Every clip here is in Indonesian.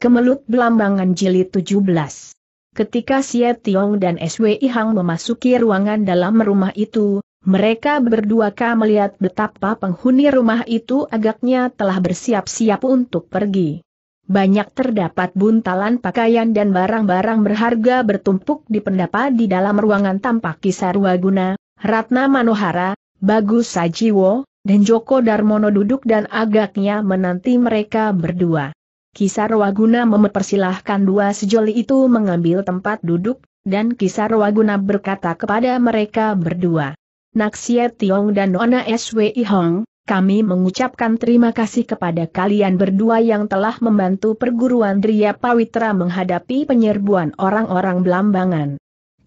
Kemelut Belambangan Jilid 17 Ketika Xie Tiong dan SWI Hang memasuki ruangan dalam rumah itu, mereka berdua ka melihat betapa penghuni rumah itu agaknya telah bersiap-siap untuk pergi. Banyak terdapat buntalan pakaian dan barang-barang berharga bertumpuk di pendapa di dalam ruangan tampak Waguna, Ratna Manohara, Bagus Sajiwo, dan Joko Darmono duduk dan agaknya menanti mereka berdua. Waguna mempersilahkan dua sejoli itu mengambil tempat duduk, dan Waguna berkata kepada mereka berdua. Naksia Tiong dan Nona SWI Hong, kami mengucapkan terima kasih kepada kalian berdua yang telah membantu perguruan Dria Pawitra menghadapi penyerbuan orang-orang Belambangan.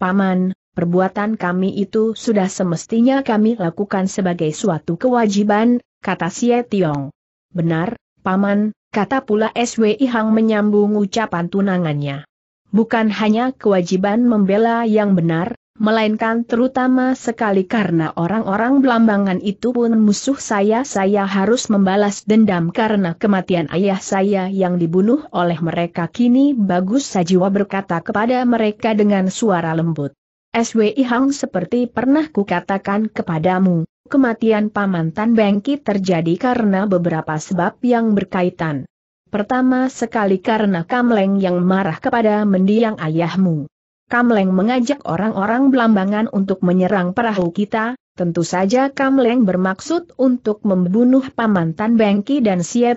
Paman, perbuatan kami itu sudah semestinya kami lakukan sebagai suatu kewajiban, kata Sia Tiong. Benar, Paman, kata pula SWI Hang menyambung ucapan tunangannya. Bukan hanya kewajiban membela yang benar, melainkan terutama sekali karena orang-orang belambangan itu pun musuh saya saya harus membalas dendam karena kematian ayah saya yang dibunuh oleh mereka kini bagus Sajiwa berkata kepada mereka dengan suara lembut. SWI Hang seperti pernah kukatakan kepadamu, kematian Paman Tan Bengki terjadi karena beberapa sebab yang berkaitan. Pertama sekali karena Kamleng yang marah kepada mendiang ayahmu. Kamleng mengajak orang-orang belambangan untuk menyerang perahu kita, tentu saja Kamleng bermaksud untuk membunuh Paman Tan Bengki dan Xie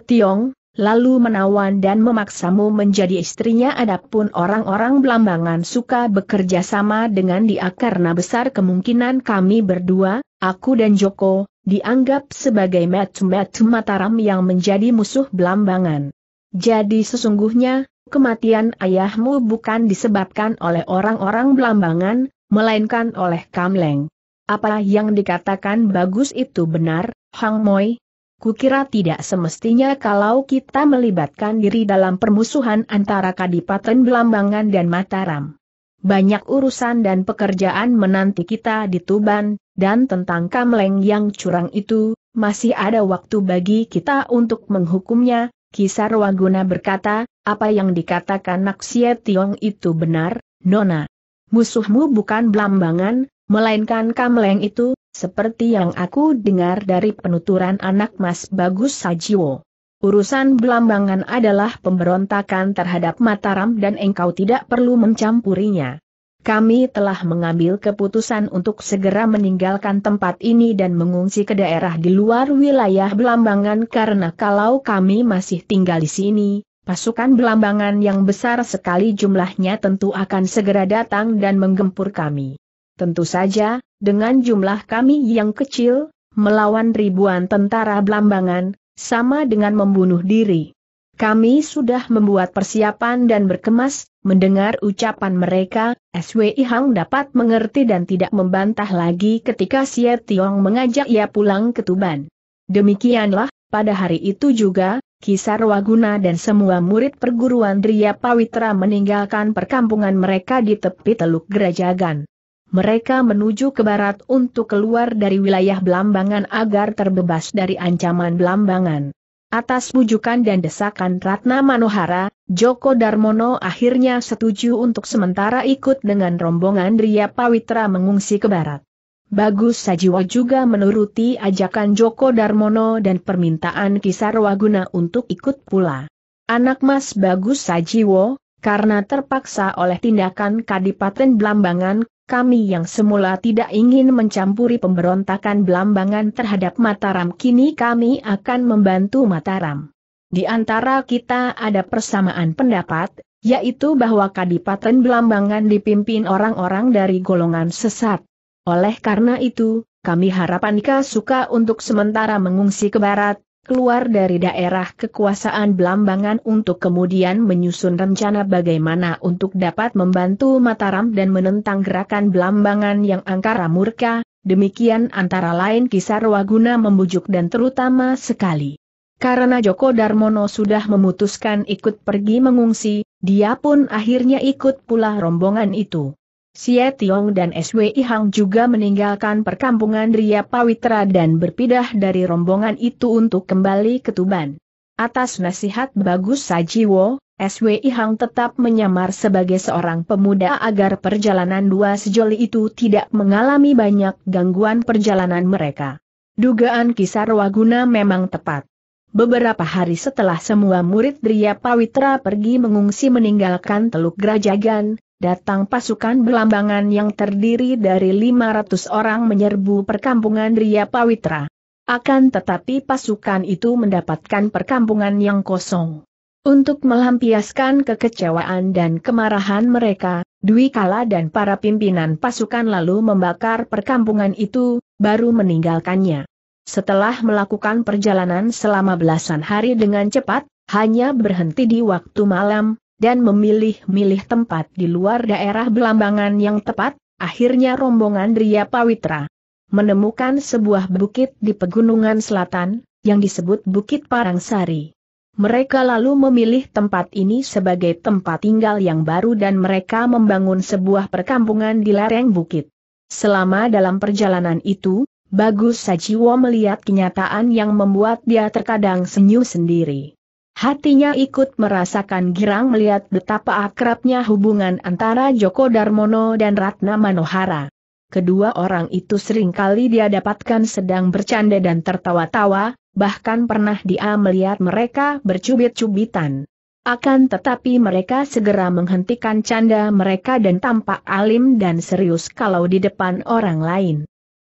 lalu menawan dan memaksamu menjadi istrinya adapun orang-orang belambangan suka bekerja sama dengan dia karena besar kemungkinan kami berdua, aku dan Joko, dianggap sebagai metu-metu Mataram yang menjadi musuh belambangan. Jadi sesungguhnya, kematian ayahmu bukan disebabkan oleh orang-orang belambangan, melainkan oleh Kamleng. Apa yang dikatakan bagus itu benar, Hang Moi, Kukira tidak semestinya kalau kita melibatkan diri dalam permusuhan antara Kadipaten Belambangan dan Mataram. Banyak urusan dan pekerjaan menanti kita di Tuban, dan tentang Kamleng yang curang itu, masih ada waktu bagi kita untuk menghukumnya, Kisar Waguna berkata, apa yang dikatakan Naksie Tiong itu benar, Nona. Musuhmu bukan Belambangan, melainkan Kamleng itu, seperti yang aku dengar dari penuturan anak Mas Bagus Sajiwo. Urusan Belambangan adalah pemberontakan terhadap Mataram dan engkau tidak perlu mencampurinya. Kami telah mengambil keputusan untuk segera meninggalkan tempat ini dan mengungsi ke daerah di luar wilayah Belambangan karena kalau kami masih tinggal di sini, pasukan Belambangan yang besar sekali jumlahnya tentu akan segera datang dan menggempur kami. Tentu saja, dengan jumlah kami yang kecil, melawan ribuan tentara Belambangan, sama dengan membunuh diri. Kami sudah membuat persiapan dan berkemas, mendengar ucapan mereka, SWI Hang dapat mengerti dan tidak membantah lagi ketika Xie Tiong mengajak ia pulang ke Tuban. Demikianlah, pada hari itu juga, Kisar Waguna dan semua murid perguruan Dria Pawitra meninggalkan perkampungan mereka di tepi Teluk Gerajagan mereka menuju ke barat untuk keluar dari wilayah Belambangan agar terbebas dari ancaman Belambangan. Atas bujukan dan desakan Ratna Manohara, Joko Darmono akhirnya setuju untuk sementara ikut dengan rombongan Ria Pawitra mengungsi ke barat. Bagus Sajiwa juga menuruti ajakan Joko Darmono dan permintaan Kisarwaguna untuk ikut pula. Anak Mas Bagus Sajiwo, karena terpaksa oleh tindakan Kadipaten Blambangan, kami yang semula tidak ingin mencampuri pemberontakan belambangan terhadap Mataram kini kami akan membantu Mataram. Di antara kita ada persamaan pendapat, yaitu bahwa Kadipaten Belambangan dipimpin orang-orang dari golongan sesat. Oleh karena itu, kami harapan suka untuk sementara mengungsi ke barat, keluar dari daerah kekuasaan Belambangan untuk kemudian menyusun rencana bagaimana untuk dapat membantu Mataram dan menentang gerakan Belambangan yang angkara murka, demikian antara lain kisah Waguna membujuk dan terutama sekali. Karena Joko Darmono sudah memutuskan ikut pergi mengungsi, dia pun akhirnya ikut pula rombongan itu. Xie Tiong dan SWI Hang juga meninggalkan perkampungan Ria Pawitra dan berpindah dari rombongan itu untuk kembali ke Tuban. Atas nasihat bagus Sajiwo, SWI Hang tetap menyamar sebagai seorang pemuda agar perjalanan dua sejoli itu tidak mengalami banyak gangguan perjalanan mereka. Dugaan kisar Waguna memang tepat. Beberapa hari setelah semua murid Ria Pawitra pergi mengungsi meninggalkan Teluk Grajagan, datang pasukan belambangan yang terdiri dari 500 orang menyerbu perkampungan Ria Pawitra. Akan tetapi pasukan itu mendapatkan perkampungan yang kosong. Untuk melampiaskan kekecewaan dan kemarahan mereka, Dwi Kala dan para pimpinan pasukan lalu membakar perkampungan itu, baru meninggalkannya. Setelah melakukan perjalanan selama belasan hari dengan cepat, hanya berhenti di waktu malam, dan memilih-milih tempat di luar daerah belambangan yang tepat, akhirnya rombongan Ria Pawitra menemukan sebuah bukit di pegunungan selatan, yang disebut Bukit Parangsari. Mereka lalu memilih tempat ini sebagai tempat tinggal yang baru dan mereka membangun sebuah perkampungan di lereng bukit. Selama dalam perjalanan itu, Bagus Sajiwo melihat kenyataan yang membuat dia terkadang senyum sendiri. Hatinya ikut merasakan girang melihat betapa akrabnya hubungan antara Joko Darmono dan Ratna Manohara. Kedua orang itu sering kali dia dapatkan sedang bercanda dan tertawa-tawa, bahkan pernah dia melihat mereka bercubit-cubitan. Akan tetapi mereka segera menghentikan canda mereka dan tampak alim dan serius kalau di depan orang lain.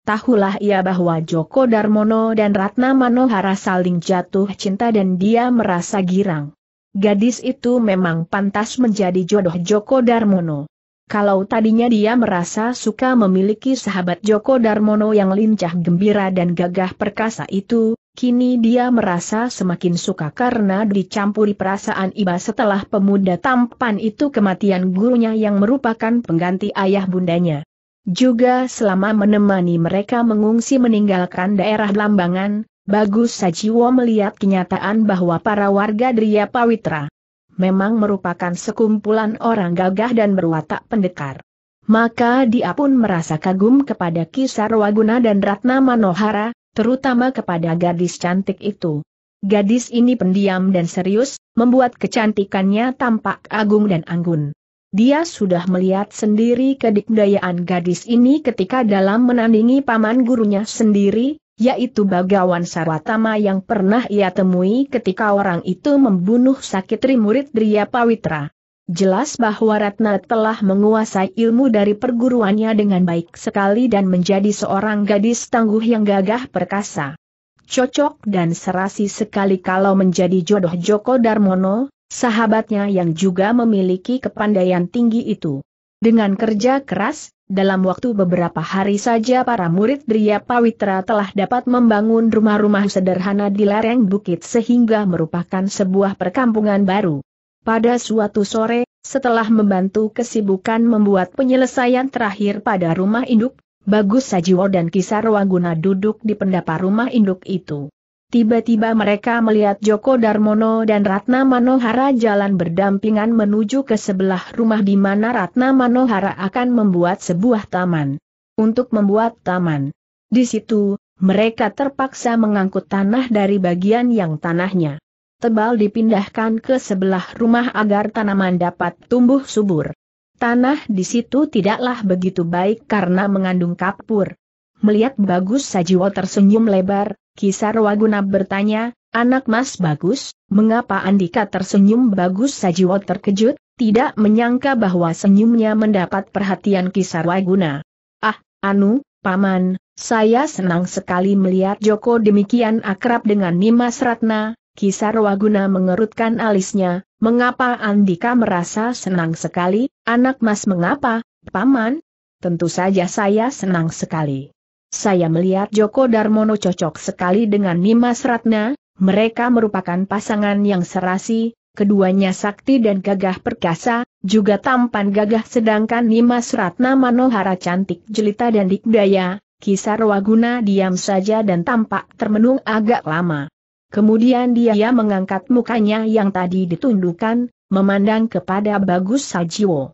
Tahulah ia bahwa Joko Darmono dan Ratna Manohara saling jatuh cinta dan dia merasa girang. Gadis itu memang pantas menjadi jodoh Joko Darmono. Kalau tadinya dia merasa suka memiliki sahabat Joko Darmono yang lincah gembira dan gagah perkasa itu, Kini dia merasa semakin suka karena dicampuri perasaan iba setelah pemuda tampan itu kematian gurunya yang merupakan pengganti ayah bundanya. Juga selama menemani mereka mengungsi meninggalkan daerah Lambangan, Bagus Sajiwo melihat kenyataan bahwa para warga Dria Pawitra memang merupakan sekumpulan orang gagah dan berwatak pendekar. Maka dia pun merasa kagum kepada Kisar Waguna dan Ratna Manohara, terutama kepada gadis cantik itu. Gadis ini pendiam dan serius, membuat kecantikannya tampak agung dan anggun. Dia sudah melihat sendiri kedikdayaan gadis ini ketika dalam menandingi paman gurunya sendiri, yaitu Bagawan Sarwatama yang pernah ia temui ketika orang itu membunuh sakitri murid Dria Pawitra. Jelas bahwa Ratna telah menguasai ilmu dari perguruannya dengan baik sekali dan menjadi seorang gadis tangguh yang gagah perkasa. Cocok dan serasi sekali kalau menjadi jodoh Joko Darmono, sahabatnya yang juga memiliki kepandaian tinggi itu. Dengan kerja keras, dalam waktu beberapa hari saja para murid Dria Pawitra telah dapat membangun rumah-rumah sederhana di lereng bukit sehingga merupakan sebuah perkampungan baru. Pada suatu sore, setelah membantu kesibukan membuat penyelesaian terakhir pada rumah induk, Bagus Sajiwo dan Kisarwaguna duduk di pendapa rumah induk itu. Tiba-tiba mereka melihat Joko Darmono dan Ratna Manohara jalan berdampingan menuju ke sebelah rumah di mana Ratna Manohara akan membuat sebuah taman. Untuk membuat taman. Di situ, mereka terpaksa mengangkut tanah dari bagian yang tanahnya tebal dipindahkan ke sebelah rumah agar tanaman dapat tumbuh subur. Tanah di situ tidaklah begitu baik karena mengandung kapur. Melihat Bagus Sajiwo tersenyum lebar, Kisarwaguna bertanya, anak mas bagus, mengapa Andika tersenyum bagus Sajiwo terkejut, tidak menyangka bahwa senyumnya mendapat perhatian Kisarwaguna. Ah, Anu, Paman, saya senang sekali melihat Joko demikian akrab dengan Nimas Ratna, Kisarwaguna mengerutkan alisnya, mengapa Andika merasa senang sekali, anak mas mengapa, Paman? Tentu saja saya senang sekali. Saya melihat Joko Darmono cocok sekali dengan Nimas Ratna, mereka merupakan pasangan yang serasi, keduanya sakti dan gagah perkasa, juga tampan gagah sedangkan Nimas Ratna Manohara cantik jelita dan dikdaya, Kisar Waguna diam saja dan tampak termenung agak lama. Kemudian dia mengangkat mukanya yang tadi ditundukkan, memandang kepada Bagus Sajiwo.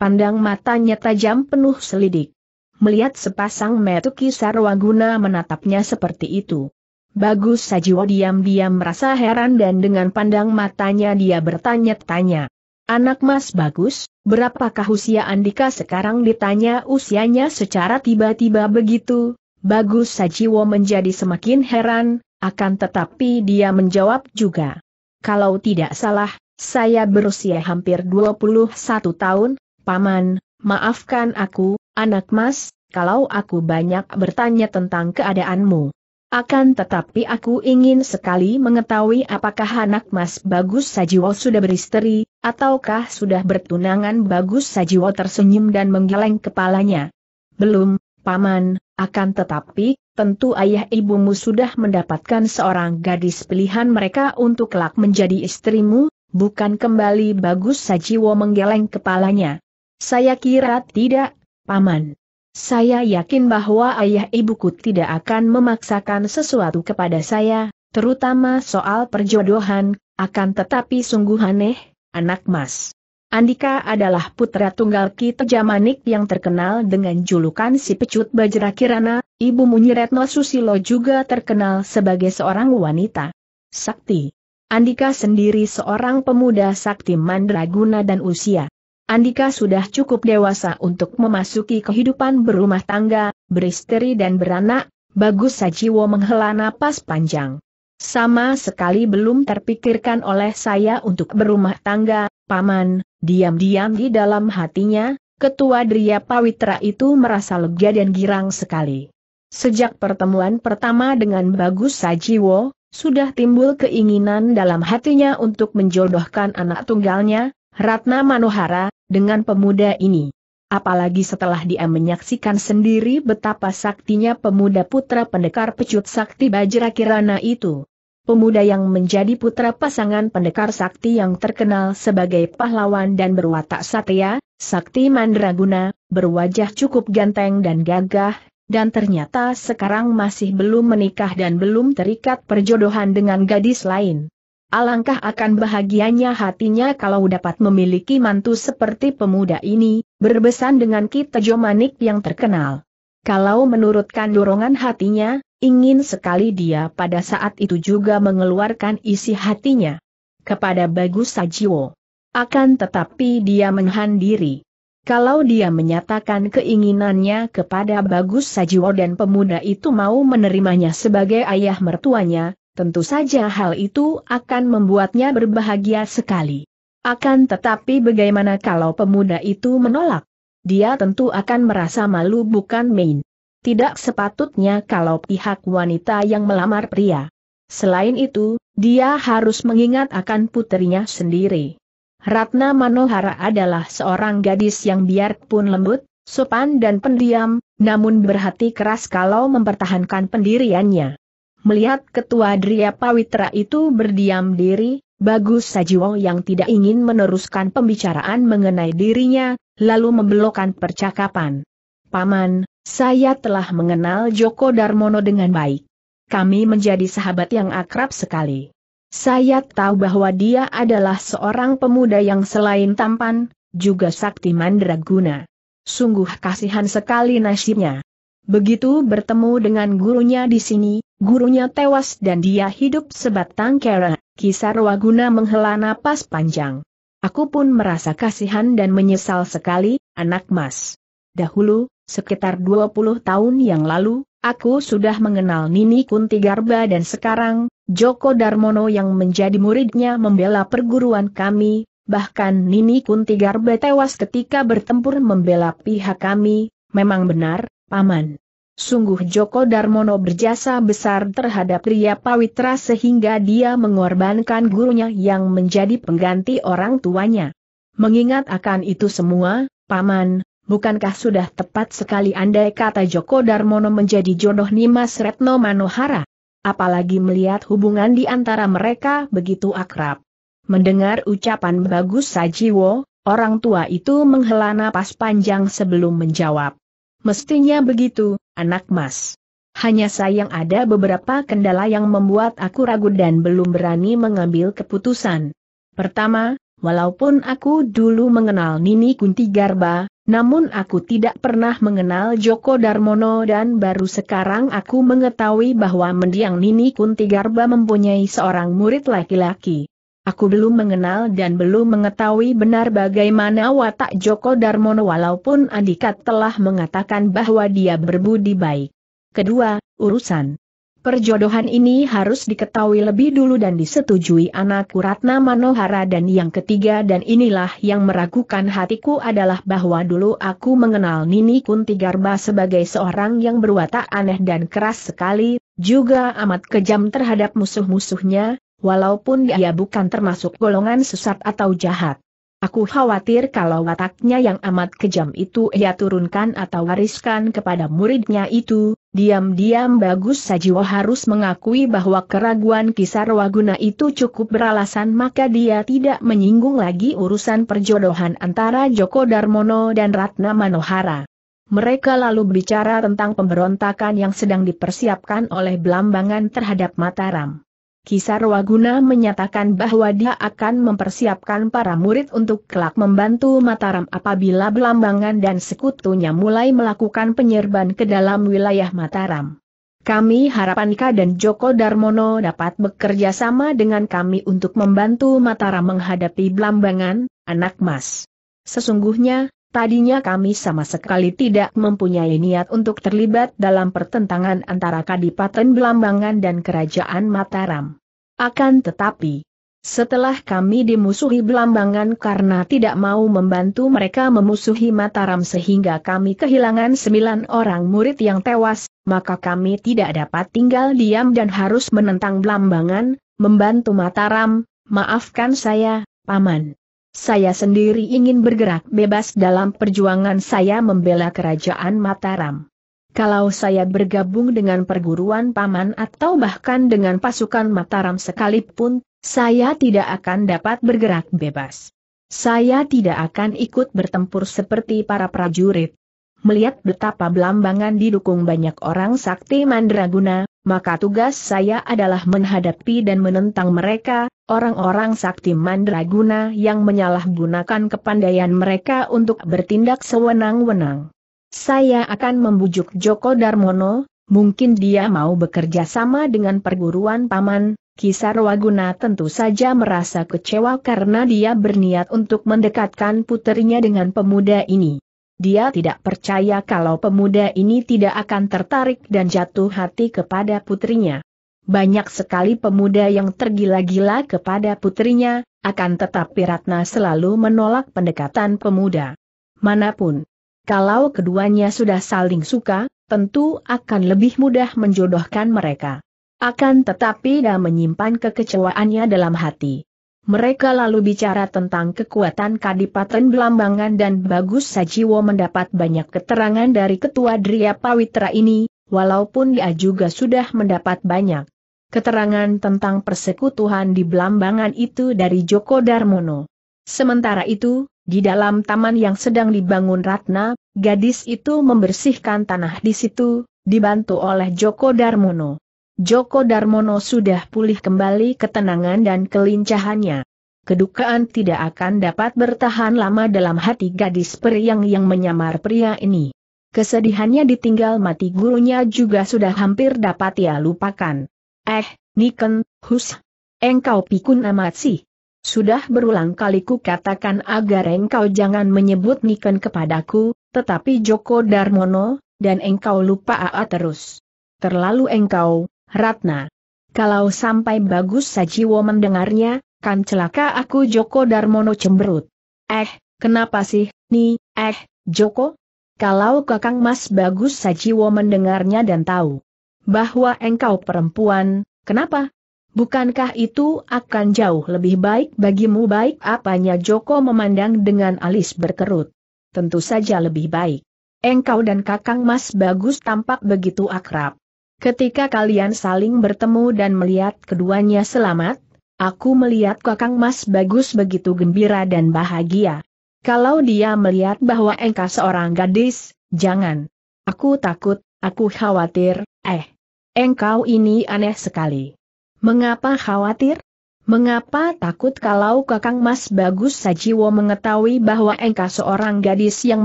Pandang matanya tajam penuh selidik melihat sepasang metu kisar waguna menatapnya seperti itu. Bagus Sajiwo diam-diam merasa heran dan dengan pandang matanya dia bertanya-tanya. Anak mas Bagus, berapakah usia Andika sekarang ditanya usianya secara tiba-tiba begitu? Bagus Sajiwo menjadi semakin heran, akan tetapi dia menjawab juga. Kalau tidak salah, saya berusia hampir 21 tahun, Paman, maafkan aku, Anak mas, kalau aku banyak bertanya tentang keadaanmu. Akan tetapi aku ingin sekali mengetahui apakah anak mas Bagus Sajiwo sudah beristri, ataukah sudah bertunangan Bagus Sajiwo tersenyum dan menggeleng kepalanya. Belum, Paman, akan tetapi, tentu ayah ibumu sudah mendapatkan seorang gadis pilihan mereka untuk kelak menjadi istrimu, bukan kembali Bagus Sajiwo menggeleng kepalanya. Saya kira tidak, Paman. Saya yakin bahwa ayah ibuku tidak akan memaksakan sesuatu kepada saya, terutama soal perjodohan, akan tetapi sungguh aneh, anak mas. Andika adalah putra tunggal Ki Tejamanik yang terkenal dengan julukan si pecut bajra kirana, ibu Munyiretno Susilo juga terkenal sebagai seorang wanita. Sakti. Andika sendiri seorang pemuda sakti mandraguna dan usia Andika sudah cukup dewasa untuk memasuki kehidupan berumah tangga, beristeri dan beranak, bagus Sajiwo menghela napas panjang. Sama sekali belum terpikirkan oleh saya untuk berumah tangga, Paman, diam-diam di dalam hatinya, Ketua Dria Pawitra itu merasa lega dan girang sekali. Sejak pertemuan pertama dengan Bagus Sajiwo, sudah timbul keinginan dalam hatinya untuk menjodohkan anak tunggalnya, Ratna Manohara, dengan pemuda ini. Apalagi setelah dia menyaksikan sendiri betapa saktinya pemuda putra pendekar pecut sakti Bajra Kirana itu. Pemuda yang menjadi putra pasangan pendekar sakti yang terkenal sebagai pahlawan dan berwatak satya, sakti mandraguna, berwajah cukup ganteng dan gagah, dan ternyata sekarang masih belum menikah dan belum terikat perjodohan dengan gadis lain. Alangkah akan bahagianya hatinya kalau dapat memiliki mantu seperti pemuda ini, berbesan dengan Ki Tejo yang terkenal. Kalau menurutkan dorongan hatinya, ingin sekali dia pada saat itu juga mengeluarkan isi hatinya kepada Bagus Sajiwo. Akan tetapi dia menahan diri. Kalau dia menyatakan keinginannya kepada Bagus Sajiwo dan pemuda itu mau menerimanya sebagai ayah mertuanya, tentu saja hal itu akan membuatnya berbahagia sekali. Akan tetapi bagaimana kalau pemuda itu menolak? Dia tentu akan merasa malu bukan main. Tidak sepatutnya kalau pihak wanita yang melamar pria. Selain itu, dia harus mengingat akan putrinya sendiri. Ratna Manohara adalah seorang gadis yang biarpun lembut, sopan dan pendiam, namun berhati keras kalau mempertahankan pendiriannya. Melihat ketua Dria Pawitra itu berdiam diri, Bagus Sajiwo yang tidak ingin meneruskan pembicaraan mengenai dirinya, lalu membelokkan percakapan. Paman, saya telah mengenal Joko Darmono dengan baik. Kami menjadi sahabat yang akrab sekali. Saya tahu bahwa dia adalah seorang pemuda yang selain tampan, juga sakti mandraguna. Sungguh kasihan sekali nasibnya. Begitu bertemu dengan gurunya di sini, Gurunya tewas dan dia hidup sebatang kera, kisar waguna menghela napas panjang. Aku pun merasa kasihan dan menyesal sekali, anak mas. Dahulu, sekitar 20 tahun yang lalu, aku sudah mengenal Nini Kunti Garba dan sekarang, Joko Darmono yang menjadi muridnya membela perguruan kami, bahkan Nini Kunti Garba tewas ketika bertempur membela pihak kami, memang benar, Paman. Sungguh Joko Darmono berjasa besar terhadap Ria Pawitra sehingga dia mengorbankan gurunya yang menjadi pengganti orang tuanya. Mengingat akan itu semua, Paman, bukankah sudah tepat sekali andai kata Joko Darmono menjadi jodoh Nimas Retno Manohara? Apalagi melihat hubungan di antara mereka begitu akrab. Mendengar ucapan Bagus Sajiwo, orang tua itu menghela napas panjang sebelum menjawab. Mestinya begitu, anak mas. Hanya sayang ada beberapa kendala yang membuat aku ragu dan belum berani mengambil keputusan. Pertama, walaupun aku dulu mengenal Nini Kunti Garba, namun aku tidak pernah mengenal Joko Darmono dan baru sekarang aku mengetahui bahwa mendiang Nini Kunti Garba mempunyai seorang murid laki-laki. Aku belum mengenal dan belum mengetahui benar bagaimana watak Joko Darmono walaupun Adikat telah mengatakan bahwa dia berbudi baik. Kedua, urusan perjodohan ini harus diketahui lebih dulu dan disetujui anakku Ratna Manohara dan yang ketiga dan inilah yang meragukan hatiku adalah bahwa dulu aku mengenal Nini Kunti Garba sebagai seorang yang berwatak aneh dan keras sekali, juga amat kejam terhadap musuh-musuhnya, walaupun dia bukan termasuk golongan sesat atau jahat. Aku khawatir kalau wataknya yang amat kejam itu ia turunkan atau wariskan kepada muridnya itu, diam-diam Bagus Sajiwo harus mengakui bahwa keraguan kisar waguna itu cukup beralasan maka dia tidak menyinggung lagi urusan perjodohan antara Joko Darmono dan Ratna Manohara. Mereka lalu bicara tentang pemberontakan yang sedang dipersiapkan oleh Belambangan terhadap Mataram. Kisar Waguna menyatakan bahwa dia akan mempersiapkan para murid untuk kelak membantu Mataram apabila Belambangan dan sekutunya mulai melakukan penyerban ke dalam wilayah Mataram. Kami harapan Ika dan Joko Darmono dapat bekerja sama dengan kami untuk membantu Mataram menghadapi Belambangan, anak mas. Sesungguhnya, Tadinya kami sama sekali tidak mempunyai niat untuk terlibat dalam pertentangan antara Kadipaten Belambangan dan Kerajaan Mataram. Akan tetapi, setelah kami dimusuhi Belambangan karena tidak mau membantu mereka memusuhi Mataram sehingga kami kehilangan sembilan orang murid yang tewas, maka kami tidak dapat tinggal diam dan harus menentang Belambangan, membantu Mataram, maafkan saya, Paman. Saya sendiri ingin bergerak bebas dalam perjuangan saya membela kerajaan Mataram. Kalau saya bergabung dengan perguruan paman atau bahkan dengan pasukan Mataram sekalipun, saya tidak akan dapat bergerak bebas. Saya tidak akan ikut bertempur seperti para prajurit. Melihat betapa belambangan didukung banyak orang sakti mandraguna, maka tugas saya adalah menghadapi dan menentang mereka, Orang-orang sakti mandraguna yang menyalahgunakan kepandaian mereka untuk bertindak sewenang-wenang. Saya akan membujuk Joko Darmono, mungkin dia mau bekerja sama dengan perguruan paman, Kisar Waguna tentu saja merasa kecewa karena dia berniat untuk mendekatkan putrinya dengan pemuda ini. Dia tidak percaya kalau pemuda ini tidak akan tertarik dan jatuh hati kepada putrinya. Banyak sekali pemuda yang tergila-gila kepada putrinya, akan tetapi Ratna selalu menolak pendekatan pemuda. Manapun. Kalau keduanya sudah saling suka, tentu akan lebih mudah menjodohkan mereka. Akan tetapi dia menyimpan kekecewaannya dalam hati. Mereka lalu bicara tentang kekuatan Kadipaten Belambangan dan Bagus Sajiwo mendapat banyak keterangan dari Ketua Dria Pawitra ini, walaupun dia juga sudah mendapat banyak keterangan tentang persekutuan di Belambangan itu dari Joko Darmono. Sementara itu, di dalam taman yang sedang dibangun Ratna, gadis itu membersihkan tanah di situ, dibantu oleh Joko Darmono. Joko Darmono sudah pulih kembali ketenangan dan kelincahannya. Kedukaan tidak akan dapat bertahan lama dalam hati gadis periang yang menyamar pria ini. Kesedihannya ditinggal mati gurunya juga sudah hampir dapat ia lupakan. Eh, Niken, Hus. Engkau pikun amat sih. Sudah berulang kali ku katakan agar engkau jangan menyebut Niken kepadaku, tetapi Joko Darmono, dan engkau lupa AA terus. Terlalu engkau, Ratna. Kalau sampai bagus Sajiwo mendengarnya, kan celaka aku Joko Darmono cemberut. Eh, kenapa sih, Ni, eh, Joko? Kalau kakang mas bagus Sajiwo mendengarnya dan tahu bahwa engkau perempuan, kenapa? Bukankah itu akan jauh lebih baik bagimu baik apanya Joko memandang dengan alis berkerut? Tentu saja lebih baik. Engkau dan kakang mas bagus tampak begitu akrab. Ketika kalian saling bertemu dan melihat keduanya selamat, Aku melihat kakang Mas Bagus begitu gembira dan bahagia. Kalau dia melihat bahwa engkau seorang gadis, jangan. Aku takut, aku khawatir, eh. Engkau ini aneh sekali. Mengapa khawatir? Mengapa takut kalau kakang Mas Bagus Sajiwo mengetahui bahwa engkau seorang gadis yang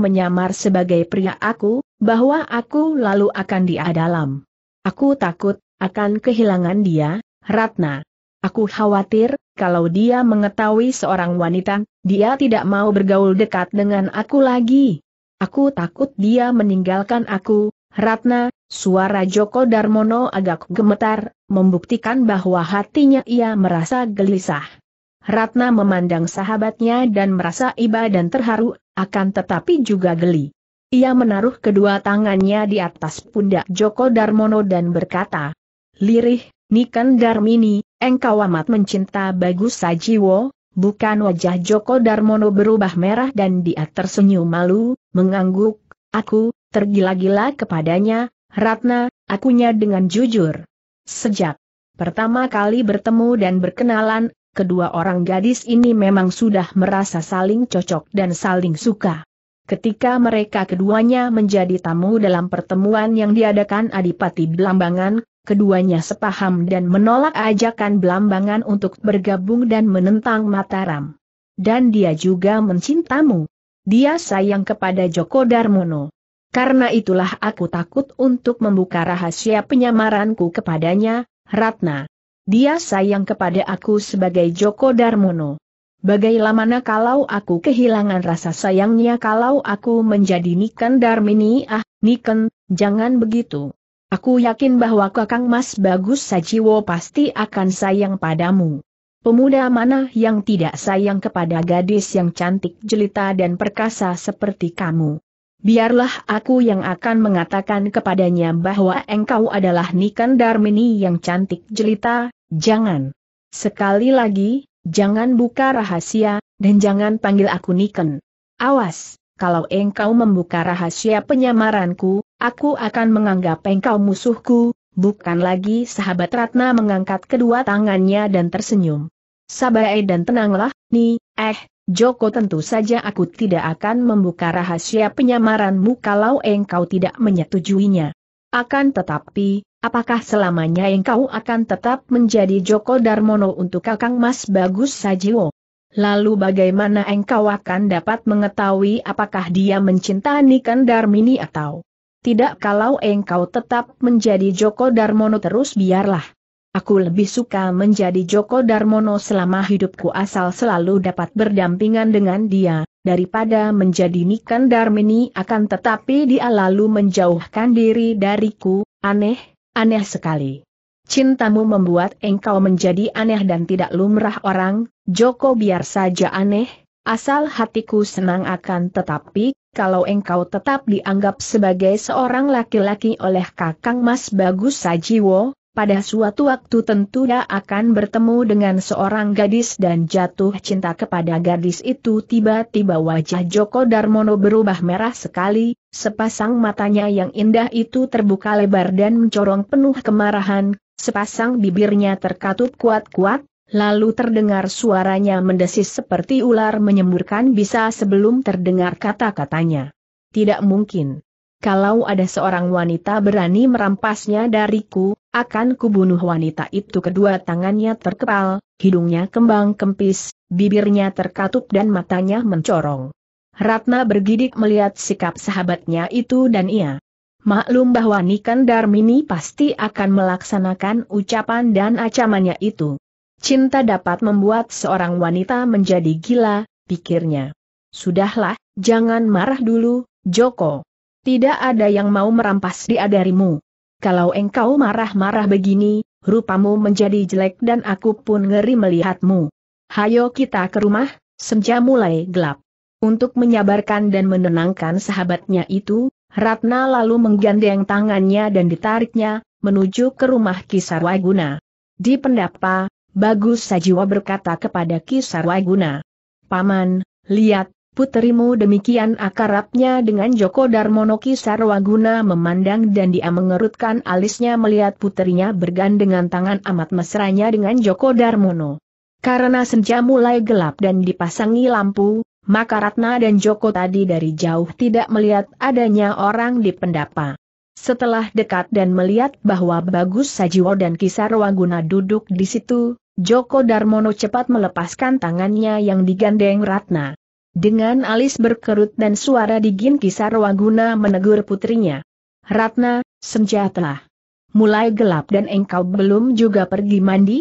menyamar sebagai pria aku, bahwa aku lalu akan dia dalam. Aku takut, akan kehilangan dia, Ratna. Aku khawatir, kalau dia mengetahui seorang wanita, dia tidak mau bergaul dekat dengan aku lagi. Aku takut dia meninggalkan aku, Ratna, suara Joko Darmono agak gemetar, membuktikan bahwa hatinya ia merasa gelisah. Ratna memandang sahabatnya dan merasa iba dan terharu, akan tetapi juga geli. Ia menaruh kedua tangannya di atas pundak Joko Darmono dan berkata, Lirih, Niken Darmini, engkau amat mencinta Bagus Sajiwo, bukan wajah Joko Darmono berubah merah dan dia tersenyum malu, mengangguk, aku, tergila-gila kepadanya, Ratna, akunya dengan jujur. Sejak pertama kali bertemu dan berkenalan, kedua orang gadis ini memang sudah merasa saling cocok dan saling suka. Ketika mereka keduanya menjadi tamu dalam pertemuan yang diadakan Adipati Belambangan, keduanya sepaham dan menolak ajakan Belambangan untuk bergabung dan menentang Mataram. Dan dia juga mencintamu. Dia sayang kepada Joko Darmono. Karena itulah aku takut untuk membuka rahasia penyamaranku kepadanya, Ratna. Dia sayang kepada aku sebagai Joko Darmono. Bagaimana kalau aku kehilangan rasa sayangnya kalau aku menjadi Niken Darmini ah, Niken, jangan begitu. Aku yakin bahwa Kakang Mas Bagus Sajiwo pasti akan sayang padamu. Pemuda mana yang tidak sayang kepada gadis yang cantik jelita dan perkasa seperti kamu? Biarlah aku yang akan mengatakan kepadanya bahwa engkau adalah Nikan Darmini yang cantik jelita, jangan. Sekali lagi, jangan buka rahasia, dan jangan panggil aku Niken. Awas, kalau engkau membuka rahasia penyamaranku, Aku akan menganggap engkau musuhku, bukan lagi sahabat Ratna mengangkat kedua tangannya dan tersenyum. Sabai dan tenanglah, nih. eh, Joko tentu saja aku tidak akan membuka rahasia penyamaranmu kalau engkau tidak menyetujuinya. Akan tetapi, apakah selamanya engkau akan tetap menjadi Joko Darmono untuk Kakang Mas Bagus Sajiwo? Lalu bagaimana engkau akan dapat mengetahui apakah dia mencintai Niken Darmini atau tidak kalau engkau tetap menjadi Joko Darmono terus biarlah. Aku lebih suka menjadi Joko Darmono selama hidupku asal selalu dapat berdampingan dengan dia, daripada menjadi Nikan Darmini akan tetapi dia lalu menjauhkan diri dariku, aneh, aneh sekali. Cintamu membuat engkau menjadi aneh dan tidak lumrah orang, Joko biar saja aneh, Asal hatiku senang akan tetapi, kalau engkau tetap dianggap sebagai seorang laki-laki oleh kakang Mas Bagus Sajiwo, pada suatu waktu tentu dia akan bertemu dengan seorang gadis dan jatuh cinta kepada gadis itu tiba-tiba wajah Joko Darmono berubah merah sekali, sepasang matanya yang indah itu terbuka lebar dan mencorong penuh kemarahan, sepasang bibirnya terkatup kuat-kuat, Lalu terdengar suaranya mendesis seperti ular menyemburkan bisa sebelum terdengar kata-katanya. Tidak mungkin. Kalau ada seorang wanita berani merampasnya dariku, akan kubunuh wanita itu kedua tangannya terkepal, hidungnya kembang kempis, bibirnya terkatup dan matanya mencorong. Ratna bergidik melihat sikap sahabatnya itu dan ia maklum bahwa Nikan Darmini pasti akan melaksanakan ucapan dan acamannya itu. Cinta dapat membuat seorang wanita menjadi gila, pikirnya. Sudahlah, jangan marah dulu, Joko. Tidak ada yang mau merampas dia darimu. Kalau engkau marah-marah begini, rupamu menjadi jelek dan aku pun ngeri melihatmu. Hayo kita ke rumah, senja mulai gelap. Untuk menyabarkan dan menenangkan sahabatnya itu, Ratna lalu menggandeng tangannya dan ditariknya, menuju ke rumah Kisarwaguna. Di pendapa, Bagus Sajiwa berkata kepada Kisarwaguna. Paman, lihat, puterimu demikian akarapnya dengan Joko Darmono Kisarwaguna memandang dan dia mengerutkan alisnya melihat puterinya bergandengan tangan amat mesranya dengan Joko Darmono. Karena senja mulai gelap dan dipasangi lampu, maka Ratna dan Joko tadi dari jauh tidak melihat adanya orang di pendapa. Setelah dekat dan melihat bahwa Bagus Sajiwo dan Kisarwaguna duduk di situ, Joko Darmono cepat melepaskan tangannya yang digandeng Ratna. Dengan alis berkerut dan suara dingin Kisar Waguna menegur putrinya. Ratna, senja mulai gelap dan engkau belum juga pergi mandi?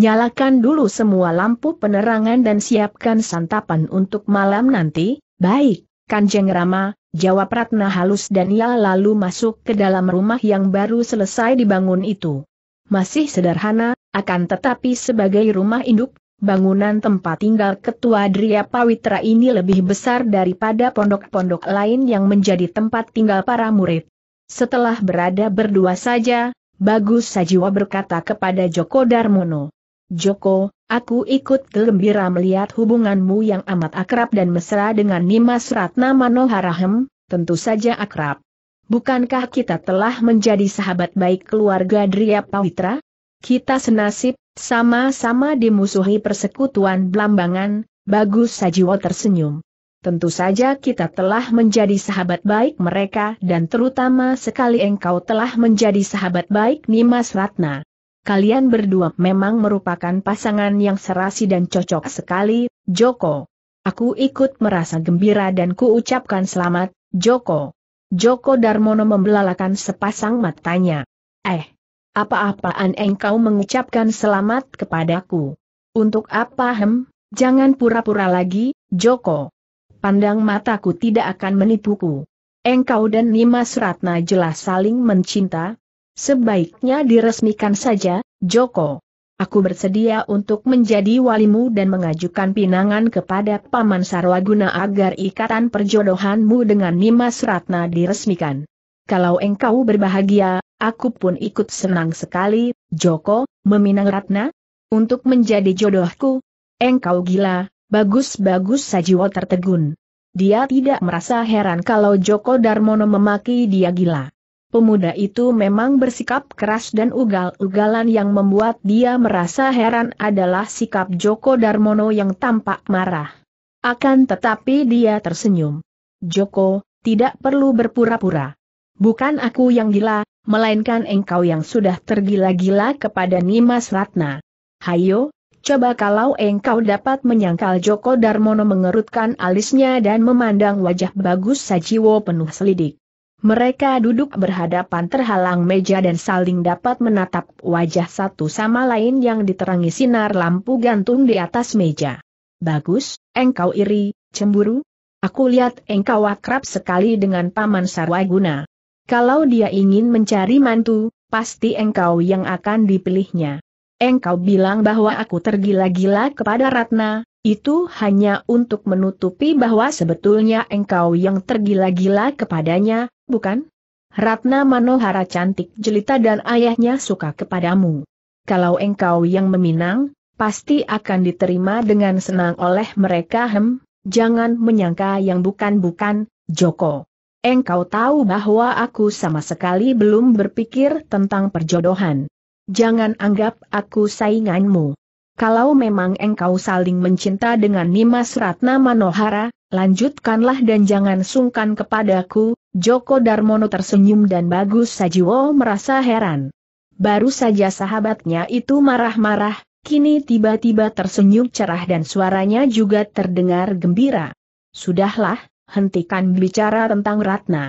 Nyalakan dulu semua lampu penerangan dan siapkan santapan untuk malam nanti, baik, Kanjeng Rama, jawab Ratna halus dan ia lalu masuk ke dalam rumah yang baru selesai dibangun itu. Masih sederhana, akan tetapi sebagai rumah induk, bangunan tempat tinggal ketua Dria Pawitra ini lebih besar daripada pondok-pondok lain yang menjadi tempat tinggal para murid. Setelah berada berdua saja, Bagus Sajiwa berkata kepada Joko Darmono. Joko, aku ikut gembira melihat hubunganmu yang amat akrab dan mesra dengan Nimas Ratna Manoharahem, tentu saja akrab. Bukankah kita telah menjadi sahabat baik keluarga Dria Pawitra? Kita senasib, sama-sama dimusuhi persekutuan Blambangan, bagus Sajiwo tersenyum. Tentu saja kita telah menjadi sahabat baik mereka dan terutama sekali engkau telah menjadi sahabat baik Nimas Ratna. Kalian berdua memang merupakan pasangan yang serasi dan cocok sekali, Joko. Aku ikut merasa gembira dan kuucapkan selamat, Joko. Joko Darmono membelalakan sepasang matanya. Eh, apa-apaan engkau mengucapkan selamat kepadaku. Untuk apa hem, jangan pura-pura lagi, Joko. Pandang mataku tidak akan menipuku. Engkau dan Nimas Ratna jelas saling mencinta. Sebaiknya diresmikan saja, Joko. Aku bersedia untuk menjadi walimu dan mengajukan pinangan kepada Paman Sarwaguna agar ikatan perjodohanmu dengan Nimas Ratna diresmikan. Kalau engkau berbahagia, Aku pun ikut senang sekali, Joko, meminang Ratna, untuk menjadi jodohku. Engkau gila, bagus-bagus Sajiwo tertegun. Dia tidak merasa heran kalau Joko Darmono memaki dia gila. Pemuda itu memang bersikap keras dan ugal-ugalan yang membuat dia merasa heran adalah sikap Joko Darmono yang tampak marah. Akan tetapi dia tersenyum. Joko, tidak perlu berpura-pura. Bukan aku yang gila, melainkan engkau yang sudah tergila-gila kepada Nimas Ratna. Hayo, coba kalau engkau dapat menyangkal Joko Darmono mengerutkan alisnya dan memandang wajah bagus Sajiwo penuh selidik. Mereka duduk berhadapan terhalang meja dan saling dapat menatap wajah satu sama lain yang diterangi sinar lampu gantung di atas meja. Bagus, engkau iri, cemburu? Aku lihat engkau akrab sekali dengan Paman Sarwaguna. Kalau dia ingin mencari mantu, pasti engkau yang akan dipilihnya. Engkau bilang bahwa aku tergila-gila kepada Ratna, itu hanya untuk menutupi bahwa sebetulnya engkau yang tergila-gila kepadanya, bukan? Ratna Manohara cantik jelita dan ayahnya suka kepadamu. Kalau engkau yang meminang, pasti akan diterima dengan senang oleh mereka hem, jangan menyangka yang bukan-bukan, Joko. Engkau tahu bahwa aku sama sekali belum berpikir tentang perjodohan. Jangan anggap aku sainganmu. Kalau memang engkau saling mencinta dengan Nimas Ratna Manohara, lanjutkanlah dan jangan sungkan kepadaku, Joko Darmono tersenyum dan Bagus Sajiwo merasa heran. Baru saja sahabatnya itu marah-marah, kini tiba-tiba tersenyum cerah dan suaranya juga terdengar gembira. Sudahlah, hentikan bicara tentang Ratna.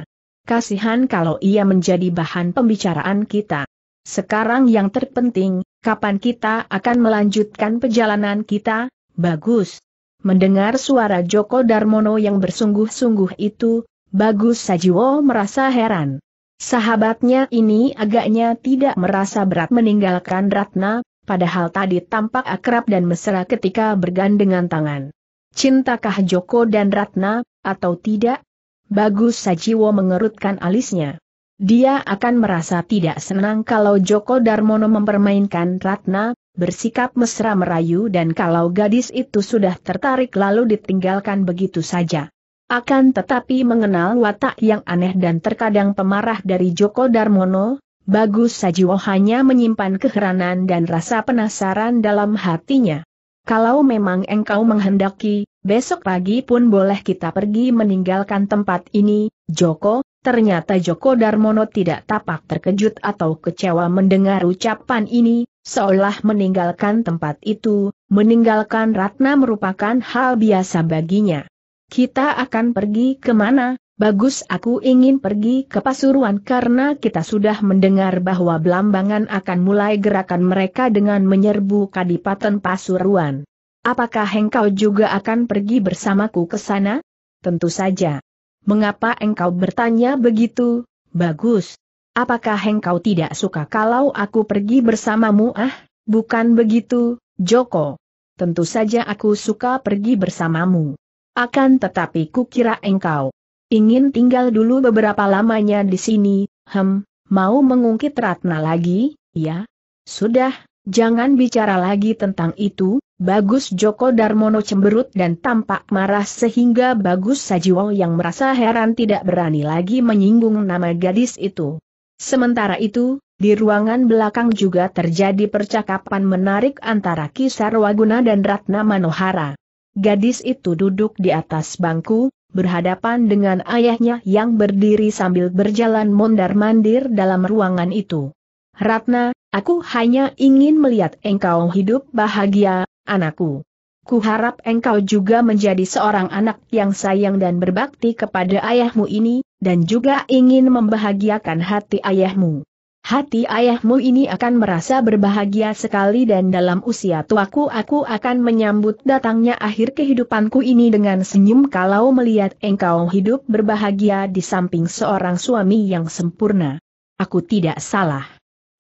Kasihan kalau ia menjadi bahan pembicaraan kita. Sekarang yang terpenting, kapan kita akan melanjutkan perjalanan kita? Bagus. Mendengar suara Joko Darmono yang bersungguh-sungguh itu, Bagus Sajiwo merasa heran. Sahabatnya ini agaknya tidak merasa berat meninggalkan Ratna, padahal tadi tampak akrab dan mesra ketika bergandengan tangan. Cintakah Joko dan Ratna, atau tidak? Bagus Sajiwo mengerutkan alisnya. Dia akan merasa tidak senang kalau Joko Darmono mempermainkan Ratna, bersikap mesra merayu dan kalau gadis itu sudah tertarik lalu ditinggalkan begitu saja. Akan tetapi mengenal watak yang aneh dan terkadang pemarah dari Joko Darmono, Bagus Sajiwo hanya menyimpan keheranan dan rasa penasaran dalam hatinya. Kalau memang engkau menghendaki, besok pagi pun boleh kita pergi meninggalkan tempat ini, Joko. Ternyata Joko Darmono tidak tapak terkejut atau kecewa mendengar ucapan ini, seolah meninggalkan tempat itu, meninggalkan Ratna merupakan hal biasa baginya. Kita akan pergi kemana, Bagus aku ingin pergi ke Pasuruan karena kita sudah mendengar bahwa Belambangan akan mulai gerakan mereka dengan menyerbu Kadipaten Pasuruan. Apakah engkau juga akan pergi bersamaku ke sana? Tentu saja. Mengapa engkau bertanya begitu? Bagus. Apakah engkau tidak suka kalau aku pergi bersamamu ah? Bukan begitu, Joko. Tentu saja aku suka pergi bersamamu. Akan tetapi kukira engkau Ingin tinggal dulu beberapa lamanya di sini, hem, mau mengungkit Ratna lagi, ya? Sudah, jangan bicara lagi tentang itu, bagus Joko Darmono cemberut dan tampak marah sehingga bagus Sajiwo yang merasa heran tidak berani lagi menyinggung nama gadis itu. Sementara itu, di ruangan belakang juga terjadi percakapan menarik antara Kisarwaguna dan Ratna Manohara. Gadis itu duduk di atas bangku, berhadapan dengan ayahnya yang berdiri sambil berjalan mondar-mandir dalam ruangan itu. Ratna, aku hanya ingin melihat engkau hidup bahagia, anakku. Kuharap engkau juga menjadi seorang anak yang sayang dan berbakti kepada ayahmu ini, dan juga ingin membahagiakan hati ayahmu. Hati ayahmu ini akan merasa berbahagia sekali dan dalam usia tuaku aku akan menyambut datangnya akhir kehidupanku ini dengan senyum kalau melihat engkau hidup berbahagia di samping seorang suami yang sempurna. Aku tidak salah.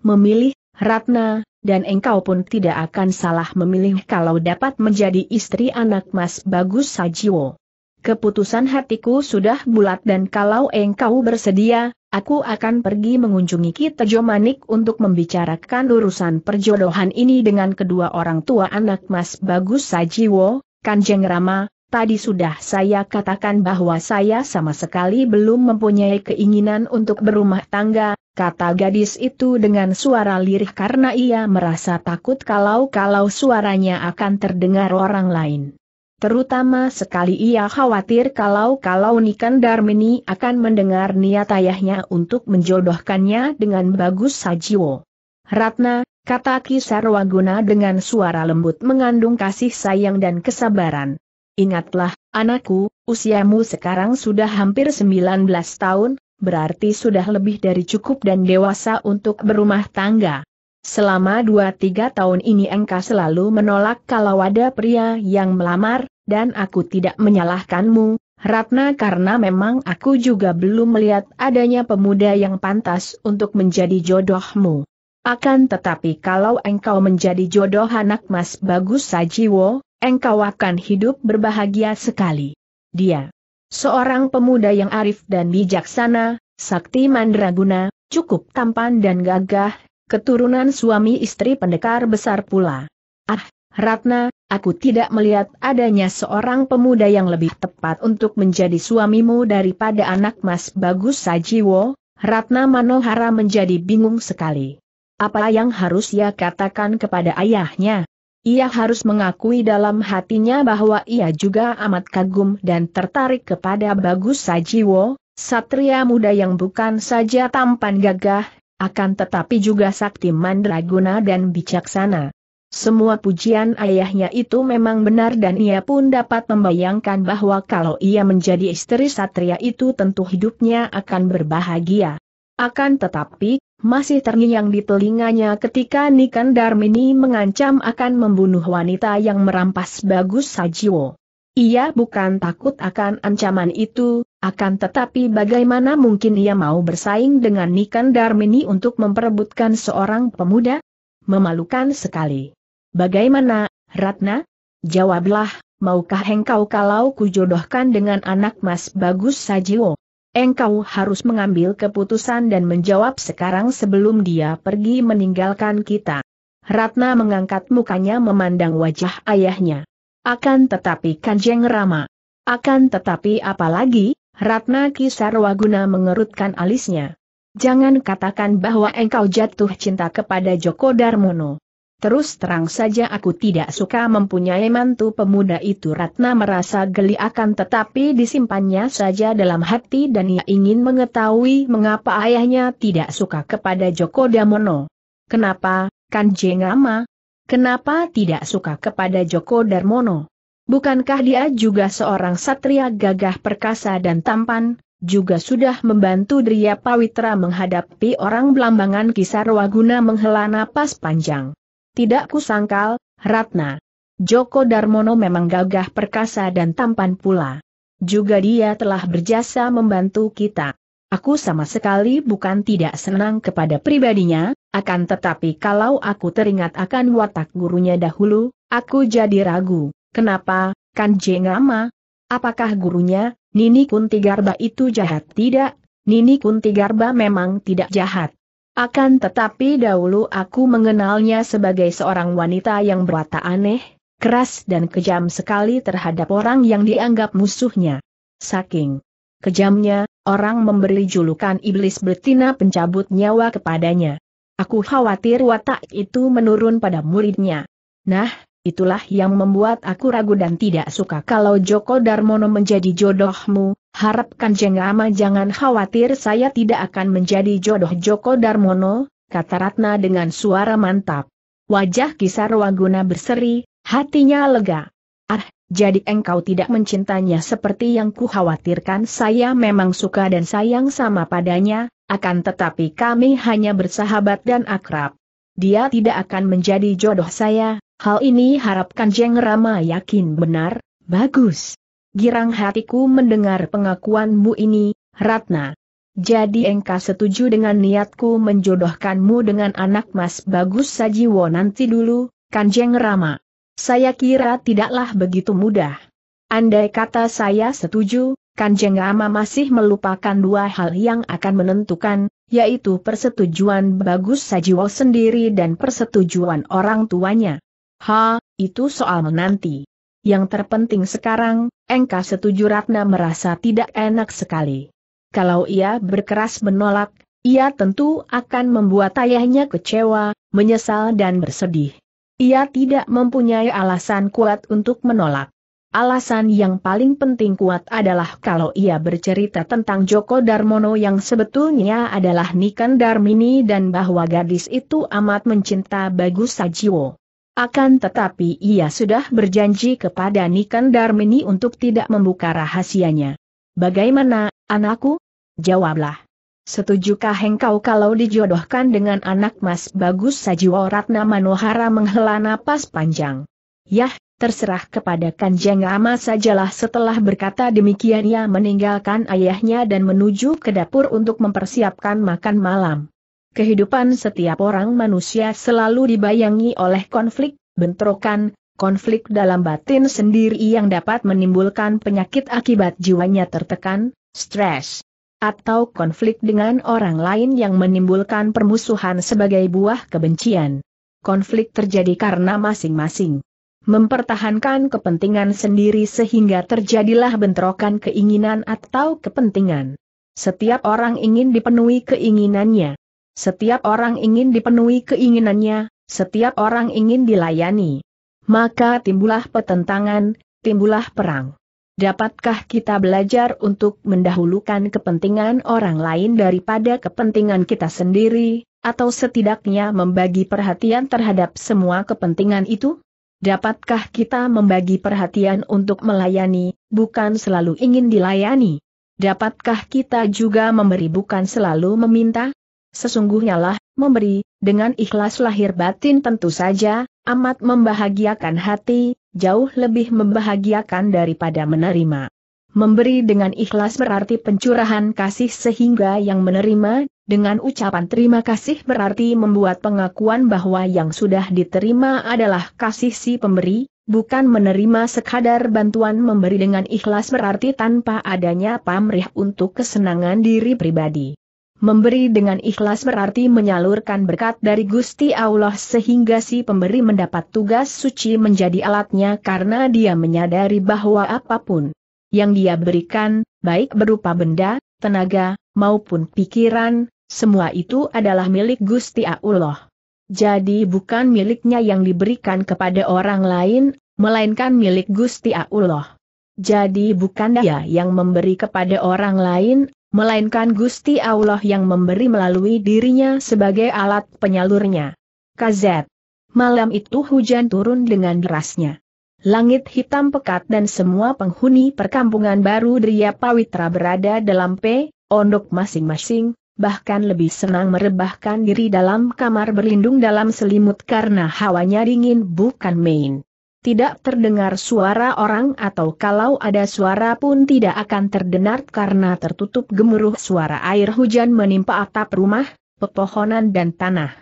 Memilih, Ratna, dan engkau pun tidak akan salah memilih kalau dapat menjadi istri anak mas bagus Sajiwo. Keputusan hatiku sudah bulat dan kalau engkau bersedia, Aku akan pergi mengunjungi kita Manik untuk membicarakan urusan perjodohan ini dengan kedua orang tua anak Mas Bagus Sajiwo, Kanjeng Rama, tadi sudah saya katakan bahwa saya sama sekali belum mempunyai keinginan untuk berumah tangga, kata gadis itu dengan suara lirih karena ia merasa takut kalau-kalau suaranya akan terdengar orang lain. Terutama sekali ia khawatir kalau-kalau Nikan Darmini akan mendengar niat ayahnya untuk menjodohkannya dengan Bagus Sajiwo. Ratna, kata Kisarwaguna dengan suara lembut mengandung kasih sayang dan kesabaran. Ingatlah, anakku, usiamu sekarang sudah hampir 19 tahun, berarti sudah lebih dari cukup dan dewasa untuk berumah tangga. Selama 2-3 tahun ini engkau selalu menolak kalau ada pria yang melamar, dan aku tidak menyalahkanmu, Ratna karena memang aku juga belum melihat adanya pemuda yang pantas untuk menjadi jodohmu. Akan tetapi kalau engkau menjadi jodoh anak mas bagus Sajiwo, engkau akan hidup berbahagia sekali. Dia. Seorang pemuda yang arif dan bijaksana, sakti mandraguna, cukup tampan dan gagah, keturunan suami istri pendekar besar pula. Ah, Ratna, Aku tidak melihat adanya seorang pemuda yang lebih tepat untuk menjadi suamimu daripada anak mas bagus Sajiwo, Ratna Manohara menjadi bingung sekali. Apa yang harus ia katakan kepada ayahnya? Ia harus mengakui dalam hatinya bahwa ia juga amat kagum dan tertarik kepada Bagus Sajiwo, satria muda yang bukan saja tampan gagah, akan tetapi juga sakti mandraguna dan bijaksana. Semua pujian ayahnya itu memang benar dan ia pun dapat membayangkan bahwa kalau ia menjadi istri satria itu tentu hidupnya akan berbahagia. Akan tetapi, masih terngiang di telinganya ketika Nikan Darmini mengancam akan membunuh wanita yang merampas Bagus Sajiwo. Ia bukan takut akan ancaman itu, akan tetapi bagaimana mungkin ia mau bersaing dengan Nikan Darmini untuk memperebutkan seorang pemuda? Memalukan sekali. Bagaimana, Ratna? Jawablah, maukah engkau kalau kujodohkan dengan anak mas bagus Sajiwo? Engkau harus mengambil keputusan dan menjawab sekarang sebelum dia pergi meninggalkan kita. Ratna mengangkat mukanya memandang wajah ayahnya. Akan tetapi Kanjeng Rama. Akan tetapi apalagi, Ratna Kisarwaguna mengerutkan alisnya. Jangan katakan bahwa engkau jatuh cinta kepada Joko Darmono. Terus terang saja aku tidak suka mempunyai mantu pemuda itu Ratna merasa geli akan tetapi disimpannya saja dalam hati dan ia ingin mengetahui mengapa ayahnya tidak suka kepada Joko Damono. Kenapa, Kanjeng Rama? Kenapa tidak suka kepada Joko Darmono? Bukankah dia juga seorang satria gagah perkasa dan tampan, juga sudah membantu Dria Pawitra menghadapi orang belambangan kisar Kisarwaguna menghela napas panjang. Tidak kusangkal, Ratna. Joko Darmono memang gagah perkasa dan tampan pula. Juga dia telah berjasa membantu kita. Aku sama sekali bukan tidak senang kepada pribadinya, akan tetapi kalau aku teringat akan watak gurunya dahulu, aku jadi ragu. Kenapa, kan jengama? Apakah gurunya, Nini Kuntigarba itu jahat tidak? Nini Kuntigarba memang tidak jahat. Akan tetapi dahulu aku mengenalnya sebagai seorang wanita yang berwatak aneh, keras dan kejam sekali terhadap orang yang dianggap musuhnya. Saking kejamnya, orang memberi julukan iblis betina pencabut nyawa kepadanya. Aku khawatir watak itu menurun pada muridnya. Nah, itulah yang membuat aku ragu dan tidak suka kalau Joko Darmono menjadi jodohmu, Harapkan Jeng Rama jangan khawatir saya tidak akan menjadi jodoh Joko Darmono, kata Ratna dengan suara mantap. Wajah Kisar Waguna berseri, hatinya lega. Ah, jadi engkau tidak mencintanya seperti yang kukhawatirkan saya memang suka dan sayang sama padanya, akan tetapi kami hanya bersahabat dan akrab. Dia tidak akan menjadi jodoh saya, hal ini harapkan Jeng Rama yakin benar, bagus girang hatiku mendengar pengakuanmu ini, Ratna. Jadi engkau setuju dengan niatku menjodohkanmu dengan anak mas bagus Sajiwo nanti dulu, Kanjeng Rama. Saya kira tidaklah begitu mudah. Andai kata saya setuju, Kanjeng Rama masih melupakan dua hal yang akan menentukan, yaitu persetujuan Bagus Sajiwo sendiri dan persetujuan orang tuanya. Ha, itu soal menanti. Yang terpenting sekarang, Engka setuju Ratna merasa tidak enak sekali. Kalau ia berkeras menolak, ia tentu akan membuat ayahnya kecewa, menyesal dan bersedih. Ia tidak mempunyai alasan kuat untuk menolak. Alasan yang paling penting kuat adalah kalau ia bercerita tentang Joko Darmono yang sebetulnya adalah Nikan Darmini dan bahwa gadis itu amat mencinta Bagus Sajiwo. Akan tetapi ia sudah berjanji kepada Nikan Darmini untuk tidak membuka rahasianya. Bagaimana, anakku? Jawablah. Setujukah engkau kalau dijodohkan dengan anak mas bagus sajiwa Ratna Manohara menghela napas panjang? Yah, terserah kepada Kanjeng Rama sajalah setelah berkata demikian ia meninggalkan ayahnya dan menuju ke dapur untuk mempersiapkan makan malam. Kehidupan setiap orang manusia selalu dibayangi oleh konflik, bentrokan, konflik dalam batin sendiri yang dapat menimbulkan penyakit akibat jiwanya tertekan, stres, atau konflik dengan orang lain yang menimbulkan permusuhan sebagai buah kebencian. Konflik terjadi karena masing-masing mempertahankan kepentingan sendiri sehingga terjadilah bentrokan keinginan atau kepentingan. Setiap orang ingin dipenuhi keinginannya. Setiap orang ingin dipenuhi keinginannya, setiap orang ingin dilayani. Maka timbullah petentangan, timbullah perang. Dapatkah kita belajar untuk mendahulukan kepentingan orang lain daripada kepentingan kita sendiri, atau setidaknya membagi perhatian terhadap semua kepentingan itu? Dapatkah kita membagi perhatian untuk melayani, bukan selalu ingin dilayani? Dapatkah kita juga memberi bukan selalu meminta? Sesungguhnya lah, memberi, dengan ikhlas lahir batin tentu saja, amat membahagiakan hati, jauh lebih membahagiakan daripada menerima. Memberi dengan ikhlas berarti pencurahan kasih sehingga yang menerima, dengan ucapan terima kasih berarti membuat pengakuan bahwa yang sudah diterima adalah kasih si pemberi, bukan menerima sekadar bantuan memberi dengan ikhlas berarti tanpa adanya pamrih untuk kesenangan diri pribadi. Memberi dengan ikhlas berarti menyalurkan berkat dari Gusti Allah sehingga si pemberi mendapat tugas suci menjadi alatnya karena dia menyadari bahwa apapun yang dia berikan, baik berupa benda, tenaga, maupun pikiran, semua itu adalah milik Gusti Allah. Jadi bukan miliknya yang diberikan kepada orang lain, melainkan milik Gusti Allah. Jadi bukan dia yang memberi kepada orang lain, melainkan Gusti Allah yang memberi melalui dirinya sebagai alat penyalurnya. KZ. Malam itu hujan turun dengan derasnya. Langit hitam pekat dan semua penghuni perkampungan baru Dria Pawitra berada dalam P, ondok masing-masing, bahkan lebih senang merebahkan diri dalam kamar berlindung dalam selimut karena hawanya dingin bukan main tidak terdengar suara orang atau kalau ada suara pun tidak akan terdengar karena tertutup gemuruh suara air hujan menimpa atap rumah, pepohonan dan tanah.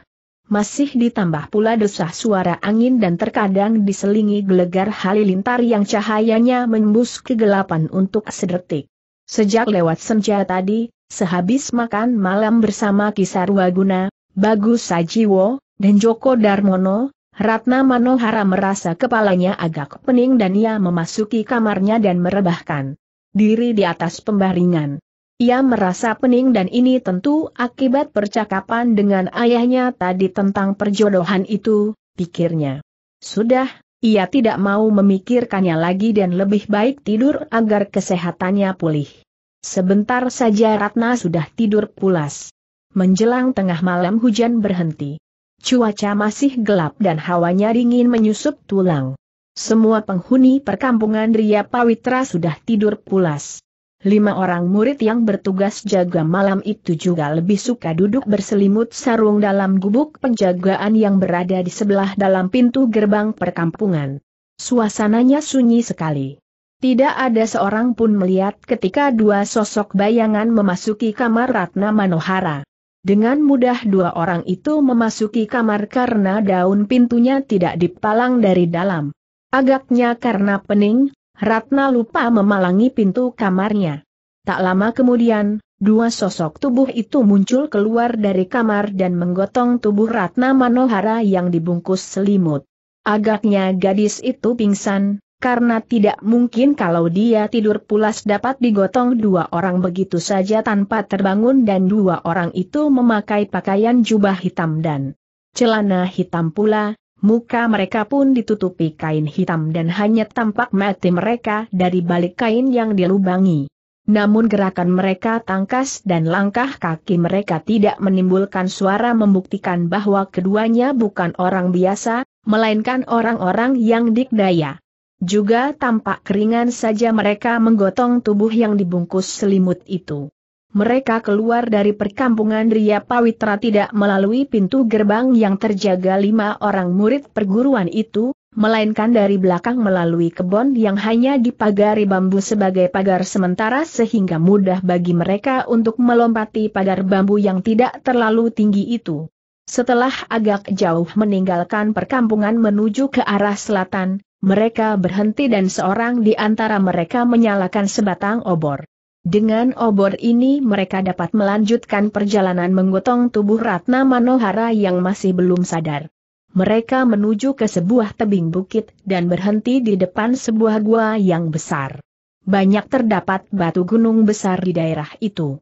Masih ditambah pula desah suara angin dan terkadang diselingi gelegar halilintar yang cahayanya menembus kegelapan untuk sedetik. Sejak lewat senja tadi, sehabis makan malam bersama Kisarwaguna, Bagus Sajiwo, dan Joko Darmono, Ratna Manohara merasa kepalanya agak pening dan ia memasuki kamarnya dan merebahkan diri di atas pembaringan. Ia merasa pening dan ini tentu akibat percakapan dengan ayahnya tadi tentang perjodohan itu, pikirnya. Sudah, ia tidak mau memikirkannya lagi dan lebih baik tidur agar kesehatannya pulih. Sebentar saja Ratna sudah tidur pulas. Menjelang tengah malam hujan berhenti. Cuaca masih gelap dan hawanya dingin menyusup tulang. Semua penghuni perkampungan Ria Pawitra sudah tidur pulas. Lima orang murid yang bertugas jaga malam itu juga lebih suka duduk berselimut sarung dalam gubuk penjagaan yang berada di sebelah dalam pintu gerbang perkampungan. Suasananya sunyi sekali. Tidak ada seorang pun melihat ketika dua sosok bayangan memasuki kamar Ratna Manohara. Dengan mudah dua orang itu memasuki kamar karena daun pintunya tidak dipalang dari dalam. Agaknya karena pening, Ratna lupa memalangi pintu kamarnya. Tak lama kemudian, dua sosok tubuh itu muncul keluar dari kamar dan menggotong tubuh Ratna Manohara yang dibungkus selimut. Agaknya gadis itu pingsan, karena tidak mungkin kalau dia tidur pulas dapat digotong dua orang begitu saja tanpa terbangun dan dua orang itu memakai pakaian jubah hitam dan celana hitam pula, muka mereka pun ditutupi kain hitam dan hanya tampak mati mereka dari balik kain yang dilubangi. Namun gerakan mereka tangkas dan langkah kaki mereka tidak menimbulkan suara membuktikan bahwa keduanya bukan orang biasa, melainkan orang-orang yang dikdaya. Juga tampak keringan saja mereka menggotong tubuh yang dibungkus selimut itu. Mereka keluar dari perkampungan Ria Pawitra tidak melalui pintu gerbang yang terjaga lima orang murid perguruan itu, melainkan dari belakang melalui kebon yang hanya dipagari bambu sebagai pagar sementara sehingga mudah bagi mereka untuk melompati pagar bambu yang tidak terlalu tinggi itu. Setelah agak jauh meninggalkan perkampungan menuju ke arah selatan, mereka berhenti dan seorang di antara mereka menyalakan sebatang obor. Dengan obor ini mereka dapat melanjutkan perjalanan menggotong tubuh Ratna Manohara yang masih belum sadar. Mereka menuju ke sebuah tebing bukit dan berhenti di depan sebuah gua yang besar. Banyak terdapat batu gunung besar di daerah itu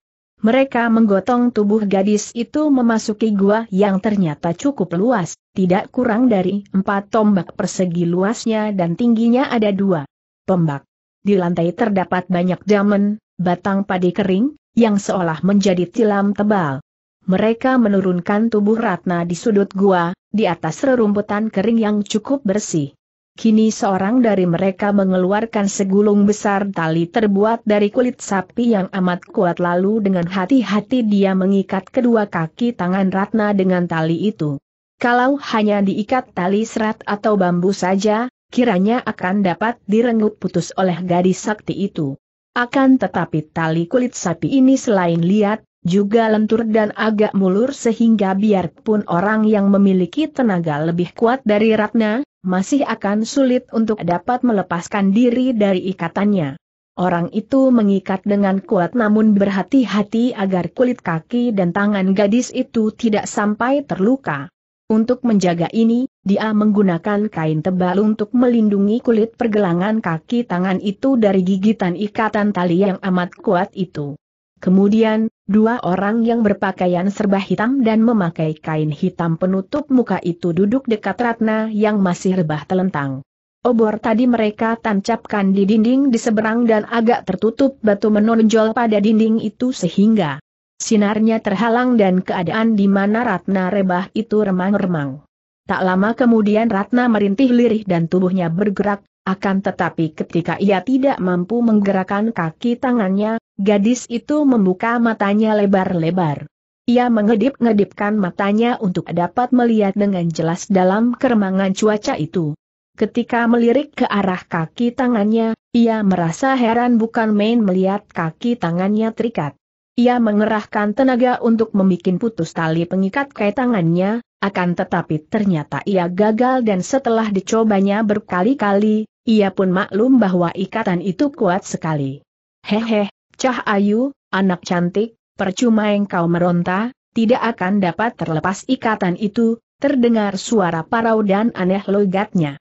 mereka menggotong tubuh gadis itu memasuki gua yang ternyata cukup luas, tidak kurang dari empat tombak persegi luasnya dan tingginya ada dua tombak. Di lantai terdapat banyak jamen, batang padi kering, yang seolah menjadi tilam tebal. Mereka menurunkan tubuh Ratna di sudut gua, di atas rerumputan kering yang cukup bersih. Kini seorang dari mereka mengeluarkan segulung besar tali terbuat dari kulit sapi yang amat kuat lalu dengan hati-hati dia mengikat kedua kaki tangan Ratna dengan tali itu. Kalau hanya diikat tali serat atau bambu saja, kiranya akan dapat direnggut putus oleh gadis sakti itu. Akan tetapi tali kulit sapi ini selain liat, juga lentur dan agak mulur sehingga biarpun orang yang memiliki tenaga lebih kuat dari Ratna, masih akan sulit untuk dapat melepaskan diri dari ikatannya. Orang itu mengikat dengan kuat namun berhati-hati agar kulit kaki dan tangan gadis itu tidak sampai terluka. Untuk menjaga ini, dia menggunakan kain tebal untuk melindungi kulit pergelangan kaki tangan itu dari gigitan ikatan tali yang amat kuat itu. Kemudian, dua orang yang berpakaian serba hitam dan memakai kain hitam penutup muka itu duduk dekat Ratna yang masih rebah telentang. Obor tadi mereka tancapkan di dinding di seberang dan agak tertutup batu menonjol pada dinding itu sehingga sinarnya terhalang dan keadaan di mana Ratna rebah itu remang-remang. Tak lama kemudian Ratna merintih lirih dan tubuhnya bergerak, akan tetapi ketika ia tidak mampu menggerakkan kaki tangannya, Gadis itu membuka matanya lebar-lebar. Ia mengedip-ngedipkan matanya untuk dapat melihat dengan jelas dalam keremangan cuaca itu. Ketika melirik ke arah kaki tangannya, ia merasa heran bukan main melihat kaki tangannya terikat. Ia mengerahkan tenaga untuk membuat putus tali pengikat kait tangannya, akan tetapi ternyata ia gagal dan setelah dicobanya berkali-kali, ia pun maklum bahwa ikatan itu kuat sekali. Hehe, Cah Ayu, anak cantik, percuma engkau meronta, tidak akan dapat terlepas ikatan itu, terdengar suara parau dan aneh logatnya.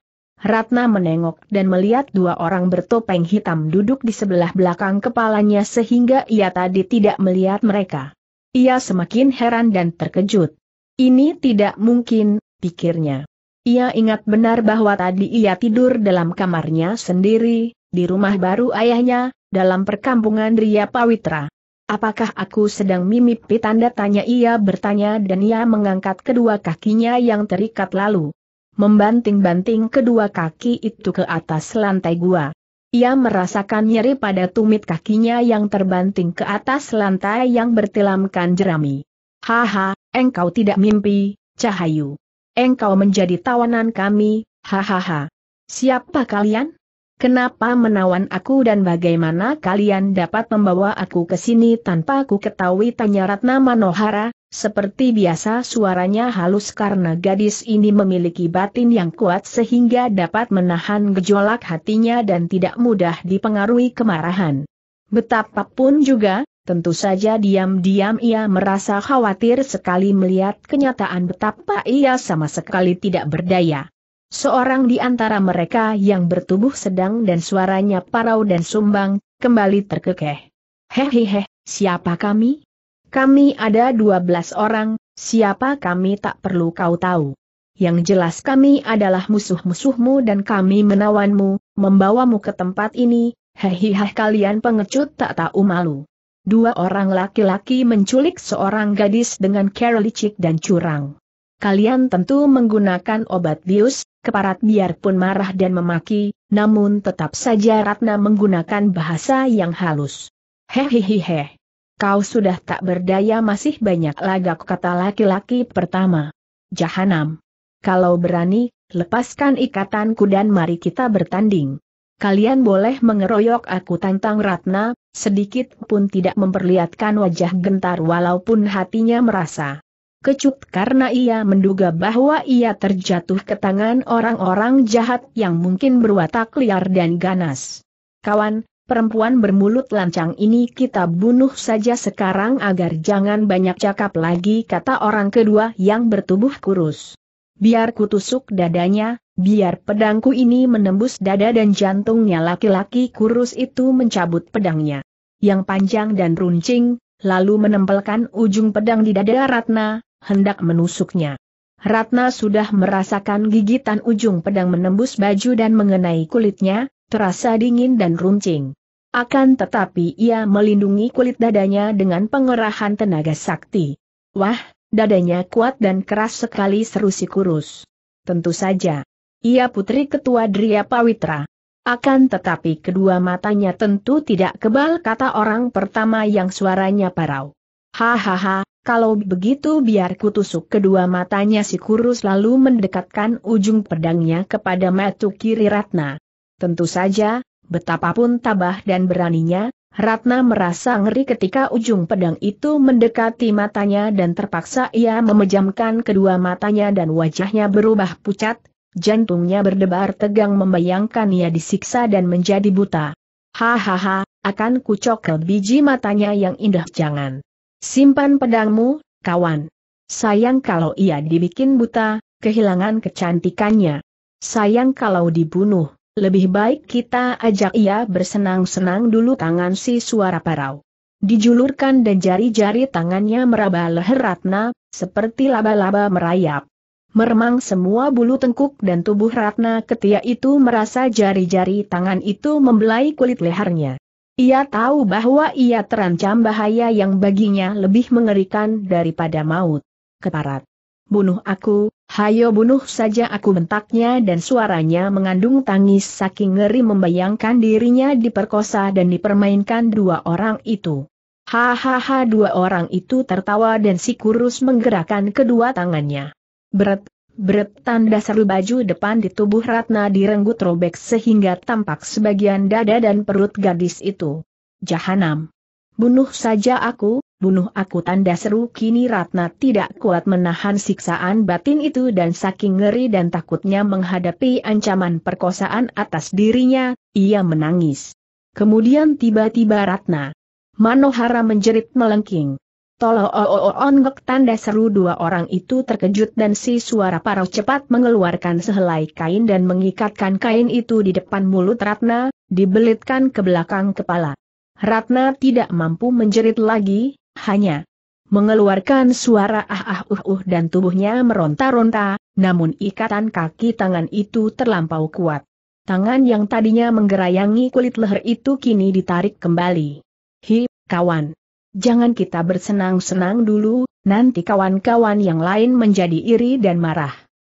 Ratna menengok dan melihat dua orang bertopeng hitam duduk di sebelah belakang kepalanya sehingga ia tadi tidak melihat mereka. Ia semakin heran dan terkejut. Ini tidak mungkin, pikirnya. Ia ingat benar bahwa tadi ia tidur dalam kamarnya sendiri, di rumah baru ayahnya, dalam perkampungan Ria Pawitra. Apakah aku sedang mimpi tanda tanya ia bertanya dan ia mengangkat kedua kakinya yang terikat lalu. Membanting-banting kedua kaki itu ke atas lantai gua. Ia merasakan nyeri pada tumit kakinya yang terbanting ke atas lantai yang bertilamkan jerami. Haha, engkau tidak mimpi, Cahayu. Engkau menjadi tawanan kami, hahaha. Siapa kalian? Kenapa menawan aku dan bagaimana kalian dapat membawa aku ke sini tanpa ku ketahui tanya Ratna Manohara, seperti biasa suaranya halus karena gadis ini memiliki batin yang kuat sehingga dapat menahan gejolak hatinya dan tidak mudah dipengaruhi kemarahan. Betapapun juga, Tentu saja diam-diam ia merasa khawatir sekali melihat kenyataan betapa ia sama sekali tidak berdaya. Seorang di antara mereka yang bertubuh sedang dan suaranya parau dan sumbang, kembali terkekeh. Hehehe, siapa kami? Kami ada 12 orang, siapa kami tak perlu kau tahu. Yang jelas kami adalah musuh-musuhmu dan kami menawanmu, membawamu ke tempat ini, Hehehe, kalian pengecut tak tahu malu. Dua orang laki-laki menculik seorang gadis dengan cara dan curang. Kalian tentu menggunakan obat bius, keparat biarpun marah dan memaki, namun tetap saja Ratna menggunakan bahasa yang halus. Hehehehe. Kau sudah tak berdaya masih banyak lagak kata laki-laki pertama. Jahanam. Kalau berani, lepaskan ikatanku dan mari kita bertanding. Kalian boleh mengeroyok aku tantang Ratna, sedikit pun tidak memperlihatkan wajah gentar walaupun hatinya merasa kecut karena ia menduga bahwa ia terjatuh ke tangan orang-orang jahat yang mungkin berwatak liar dan ganas. Kawan, perempuan bermulut lancang ini kita bunuh saja sekarang agar jangan banyak cakap lagi kata orang kedua yang bertubuh kurus. Biar kutusuk dadanya, biar pedangku ini menembus dada dan jantungnya laki-laki kurus itu mencabut pedangnya. Yang panjang dan runcing, lalu menempelkan ujung pedang di dada Ratna, hendak menusuknya. Ratna sudah merasakan gigitan ujung pedang menembus baju dan mengenai kulitnya, terasa dingin dan runcing. Akan tetapi ia melindungi kulit dadanya dengan pengerahan tenaga sakti. Wah, dadanya kuat dan keras sekali seru si kurus. Tentu saja. Ia putri ketua Dria Pawitra. Akan tetapi kedua matanya tentu tidak kebal kata orang pertama yang suaranya parau. Hahaha, kalau begitu biar kutusuk kedua matanya si kurus lalu mendekatkan ujung pedangnya kepada matu kiri Ratna. Tentu saja, betapapun tabah dan beraninya, Ratna merasa ngeri ketika ujung pedang itu mendekati matanya dan terpaksa ia memejamkan kedua matanya dan wajahnya berubah pucat, jantungnya berdebar tegang membayangkan ia disiksa dan menjadi buta. Hahaha, akan kucokel biji matanya yang indah jangan. Simpan pedangmu, kawan. Sayang kalau ia dibikin buta, kehilangan kecantikannya. Sayang kalau dibunuh, lebih baik kita ajak ia bersenang-senang dulu tangan si suara parau. Dijulurkan dan jari-jari tangannya meraba leher Ratna, seperti laba-laba merayap. Meremang semua bulu tengkuk dan tubuh Ratna ketia itu merasa jari-jari tangan itu membelai kulit lehernya. Ia tahu bahwa ia terancam bahaya yang baginya lebih mengerikan daripada maut. Keparat. Bunuh aku, hayo bunuh saja aku bentaknya dan suaranya mengandung tangis saking ngeri membayangkan dirinya diperkosa dan dipermainkan dua orang itu. Hahaha dua orang itu tertawa dan si kurus menggerakkan kedua tangannya. Berat, Brep tanda seru baju depan di tubuh Ratna direnggut robek sehingga tampak sebagian dada dan perut gadis itu. Jahanam. Bunuh saja aku, bunuh aku tanda seru kini Ratna tidak kuat menahan siksaan batin itu dan saking ngeri dan takutnya menghadapi ancaman perkosaan atas dirinya, ia menangis. Kemudian tiba-tiba Ratna. Manohara menjerit melengking. Tolong oh, oh, oh, ongok tanda seru dua orang itu terkejut dan si suara parau cepat mengeluarkan sehelai kain dan mengikatkan kain itu di depan mulut Ratna, dibelitkan ke belakang kepala. Ratna tidak mampu menjerit lagi, hanya mengeluarkan suara ah ah uh uh dan tubuhnya meronta-ronta, namun ikatan kaki tangan itu terlampau kuat. Tangan yang tadinya menggerayangi kulit leher itu kini ditarik kembali. Hi, kawan. Jangan kita bersenang-senang dulu, nanti kawan-kawan yang lain menjadi iri dan marah.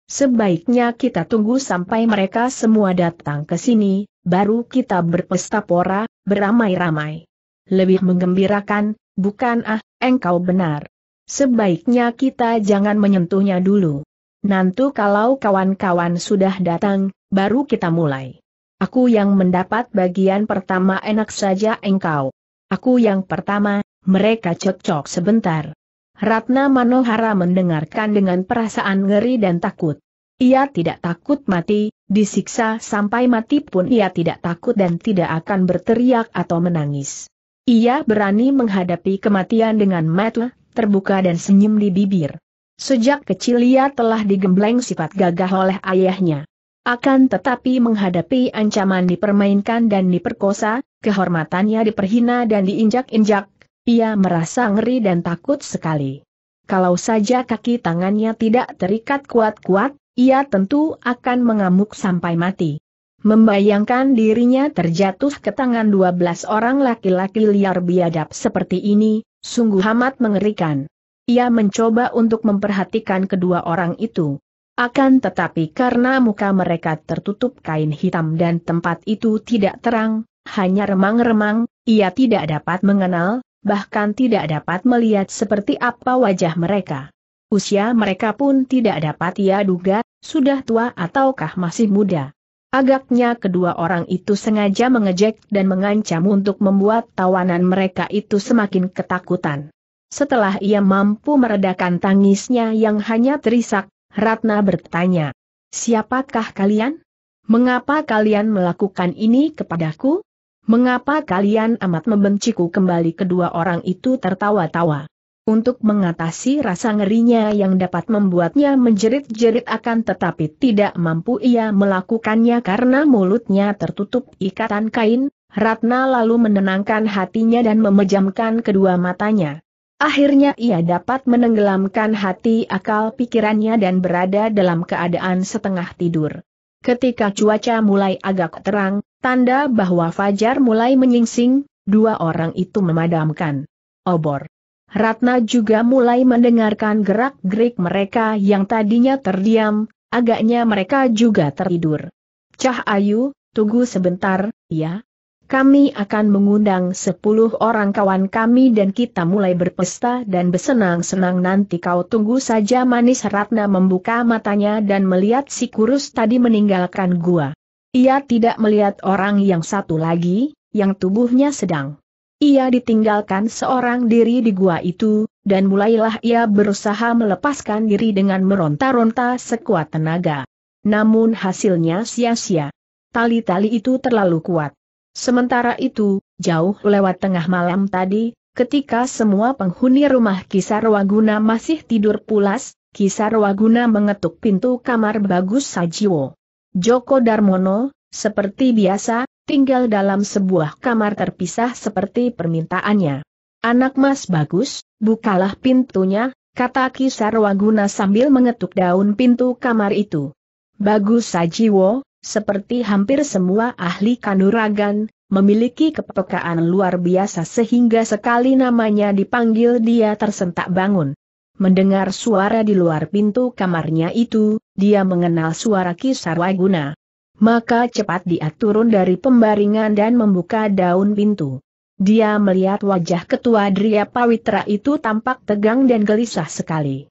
Sebaiknya kita tunggu sampai mereka semua datang ke sini, baru kita berpesta pora, beramai-ramai. Lebih menggembirakan, bukan ah, engkau benar. Sebaiknya kita jangan menyentuhnya dulu. Nanti kalau kawan-kawan sudah datang, baru kita mulai. Aku yang mendapat bagian pertama enak saja engkau. Aku yang pertama, mereka cocok sebentar. Ratna Manohara mendengarkan dengan perasaan ngeri dan takut. Ia tidak takut mati, disiksa sampai mati pun ia tidak takut dan tidak akan berteriak atau menangis. Ia berani menghadapi kematian dengan mata terbuka dan senyum di bibir. Sejak kecil ia telah digembleng sifat gagah oleh ayahnya. Akan tetapi menghadapi ancaman dipermainkan dan diperkosa, kehormatannya diperhina dan diinjak-injak, ia merasa ngeri dan takut sekali. Kalau saja kaki tangannya tidak terikat kuat-kuat, ia tentu akan mengamuk sampai mati. Membayangkan dirinya terjatuh ke tangan 12 orang laki-laki liar biadab seperti ini, sungguh amat mengerikan. Ia mencoba untuk memperhatikan kedua orang itu. Akan tetapi karena muka mereka tertutup kain hitam dan tempat itu tidak terang, hanya remang-remang, ia tidak dapat mengenal, bahkan tidak dapat melihat seperti apa wajah mereka. Usia mereka pun tidak dapat ia duga, sudah tua ataukah masih muda. Agaknya kedua orang itu sengaja mengejek dan mengancam untuk membuat tawanan mereka itu semakin ketakutan. Setelah ia mampu meredakan tangisnya yang hanya terisak, Ratna bertanya, Siapakah kalian? Mengapa kalian melakukan ini kepadaku? Mengapa kalian amat membenciku kembali kedua orang itu tertawa-tawa? Untuk mengatasi rasa ngerinya yang dapat membuatnya menjerit-jerit akan tetapi tidak mampu ia melakukannya karena mulutnya tertutup ikatan kain, Ratna lalu menenangkan hatinya dan memejamkan kedua matanya. Akhirnya ia dapat menenggelamkan hati akal pikirannya dan berada dalam keadaan setengah tidur. Ketika cuaca mulai agak terang, tanda bahwa fajar mulai menyingsing, dua orang itu memadamkan obor. Ratna juga mulai mendengarkan gerak-gerik mereka yang tadinya terdiam, agaknya mereka juga tertidur. Cah Ayu, tunggu sebentar, ya, kami akan mengundang sepuluh orang kawan kami dan kita mulai berpesta dan bersenang-senang nanti kau tunggu saja manis Ratna membuka matanya dan melihat si kurus tadi meninggalkan gua. Ia tidak melihat orang yang satu lagi, yang tubuhnya sedang. Ia ditinggalkan seorang diri di gua itu, dan mulailah ia berusaha melepaskan diri dengan meronta-ronta sekuat tenaga. Namun hasilnya sia-sia. Tali-tali itu terlalu kuat. Sementara itu, jauh lewat tengah malam tadi, ketika semua penghuni rumah Kisarwaguna masih tidur pulas, Kisarwaguna mengetuk pintu kamar Bagus Sajiwo. Joko Darmono, seperti biasa, tinggal dalam sebuah kamar terpisah seperti permintaannya. Anak mas Bagus, bukalah pintunya, kata Kisarwaguna sambil mengetuk daun pintu kamar itu. Bagus Sajiwo, seperti hampir semua ahli kanuragan, memiliki kepekaan luar biasa sehingga sekali namanya dipanggil dia tersentak bangun. Mendengar suara di luar pintu kamarnya itu, dia mengenal suara waguna. Maka cepat dia turun dari pembaringan dan membuka daun pintu. Dia melihat wajah ketua Dria Pawitra itu tampak tegang dan gelisah sekali.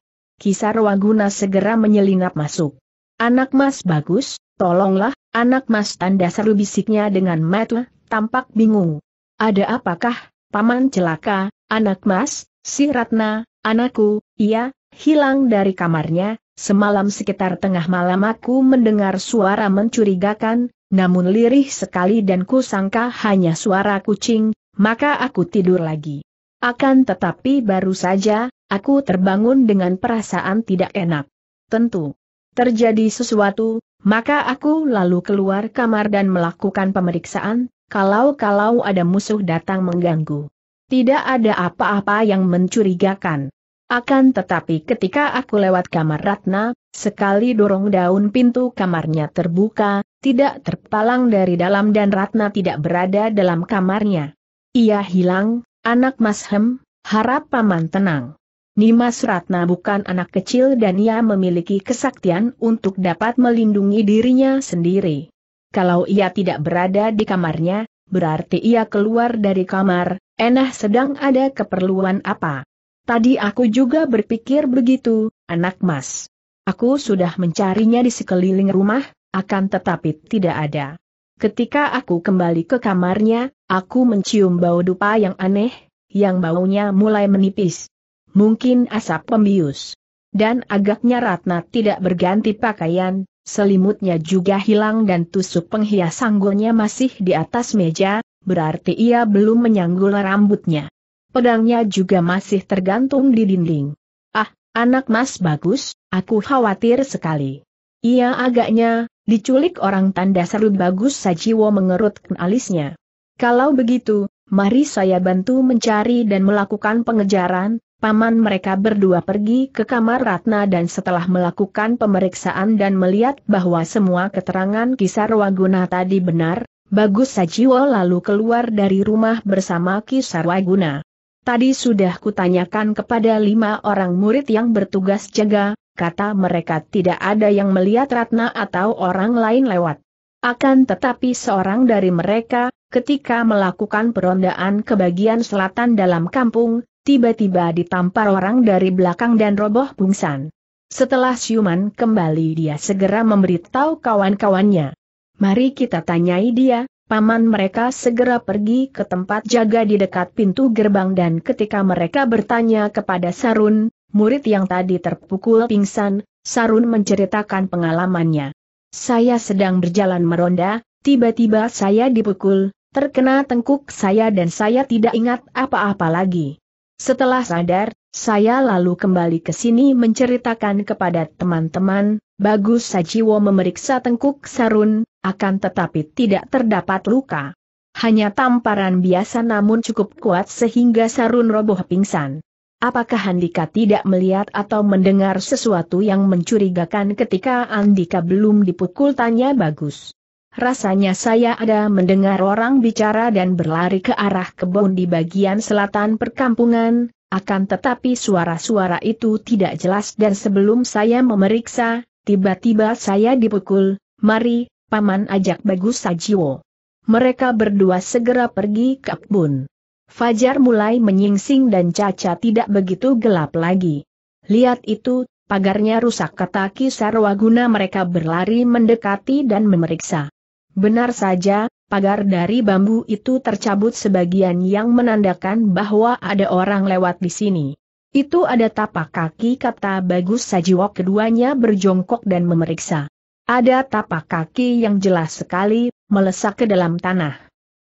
Waguna segera menyelinap masuk. Anak mas bagus, Tolonglah, anak mas tanda seru bisiknya dengan mata, tampak bingung. Ada apakah, paman celaka, anak mas, si Ratna, anakku, ia, hilang dari kamarnya, semalam sekitar tengah malam aku mendengar suara mencurigakan, namun lirih sekali dan ku sangka hanya suara kucing, maka aku tidur lagi. Akan tetapi baru saja, aku terbangun dengan perasaan tidak enak. Tentu. Terjadi sesuatu, maka aku lalu keluar kamar dan melakukan pemeriksaan, kalau-kalau ada musuh datang mengganggu. Tidak ada apa-apa yang mencurigakan. Akan tetapi ketika aku lewat kamar Ratna, sekali dorong daun pintu kamarnya terbuka, tidak terpalang dari dalam dan Ratna tidak berada dalam kamarnya. Ia hilang, anak Mas Hem, harap paman tenang. Nimas Ratna bukan anak kecil dan ia memiliki kesaktian untuk dapat melindungi dirinya sendiri. Kalau ia tidak berada di kamarnya, berarti ia keluar dari kamar, enah sedang ada keperluan apa. Tadi aku juga berpikir begitu, anak mas. Aku sudah mencarinya di sekeliling rumah, akan tetapi tidak ada. Ketika aku kembali ke kamarnya, aku mencium bau dupa yang aneh, yang baunya mulai menipis mungkin asap pembius. Dan agaknya Ratna tidak berganti pakaian, selimutnya juga hilang dan tusuk penghias sanggulnya masih di atas meja, berarti ia belum menyanggul rambutnya. Pedangnya juga masih tergantung di dinding. Ah, anak mas bagus, aku khawatir sekali. Ia agaknya, diculik orang tanda seru bagus Sajiwo mengerutkan alisnya. Kalau begitu, mari saya bantu mencari dan melakukan pengejaran, paman mereka berdua pergi ke kamar Ratna dan setelah melakukan pemeriksaan dan melihat bahwa semua keterangan Waguna tadi benar, Bagus Sajiwo lalu keluar dari rumah bersama Waguna. Tadi sudah kutanyakan kepada lima orang murid yang bertugas jaga, kata mereka tidak ada yang melihat Ratna atau orang lain lewat. Akan tetapi seorang dari mereka, ketika melakukan perondaan ke bagian selatan dalam kampung, tiba-tiba ditampar orang dari belakang dan roboh pingsan. Setelah siuman kembali dia segera memberitahu kawan-kawannya. Mari kita tanyai dia, paman mereka segera pergi ke tempat jaga di dekat pintu gerbang dan ketika mereka bertanya kepada Sarun, murid yang tadi terpukul pingsan, Sarun menceritakan pengalamannya. Saya sedang berjalan meronda, tiba-tiba saya dipukul, terkena tengkuk saya dan saya tidak ingat apa-apa lagi. Setelah sadar, saya lalu kembali ke sini menceritakan kepada teman-teman, Bagus Sajiwo memeriksa tengkuk Sarun, akan tetapi tidak terdapat luka. Hanya tamparan biasa namun cukup kuat sehingga Sarun roboh pingsan. Apakah Andika tidak melihat atau mendengar sesuatu yang mencurigakan ketika Andika belum dipukul tanya Bagus? Rasanya saya ada mendengar orang bicara dan berlari ke arah kebun di bagian selatan perkampungan, akan tetapi suara-suara itu tidak jelas dan sebelum saya memeriksa, tiba-tiba saya dipukul, mari, paman ajak Bagus Sajiwo. Mereka berdua segera pergi ke kebun. Fajar mulai menyingsing dan Caca tidak begitu gelap lagi. Lihat itu, pagarnya rusak kata Kisarwaguna mereka berlari mendekati dan memeriksa. Benar saja, pagar dari bambu itu tercabut sebagian yang menandakan bahwa ada orang lewat di sini. Itu ada tapak kaki kata Bagus Sajiwok keduanya berjongkok dan memeriksa. Ada tapak kaki yang jelas sekali, melesak ke dalam tanah.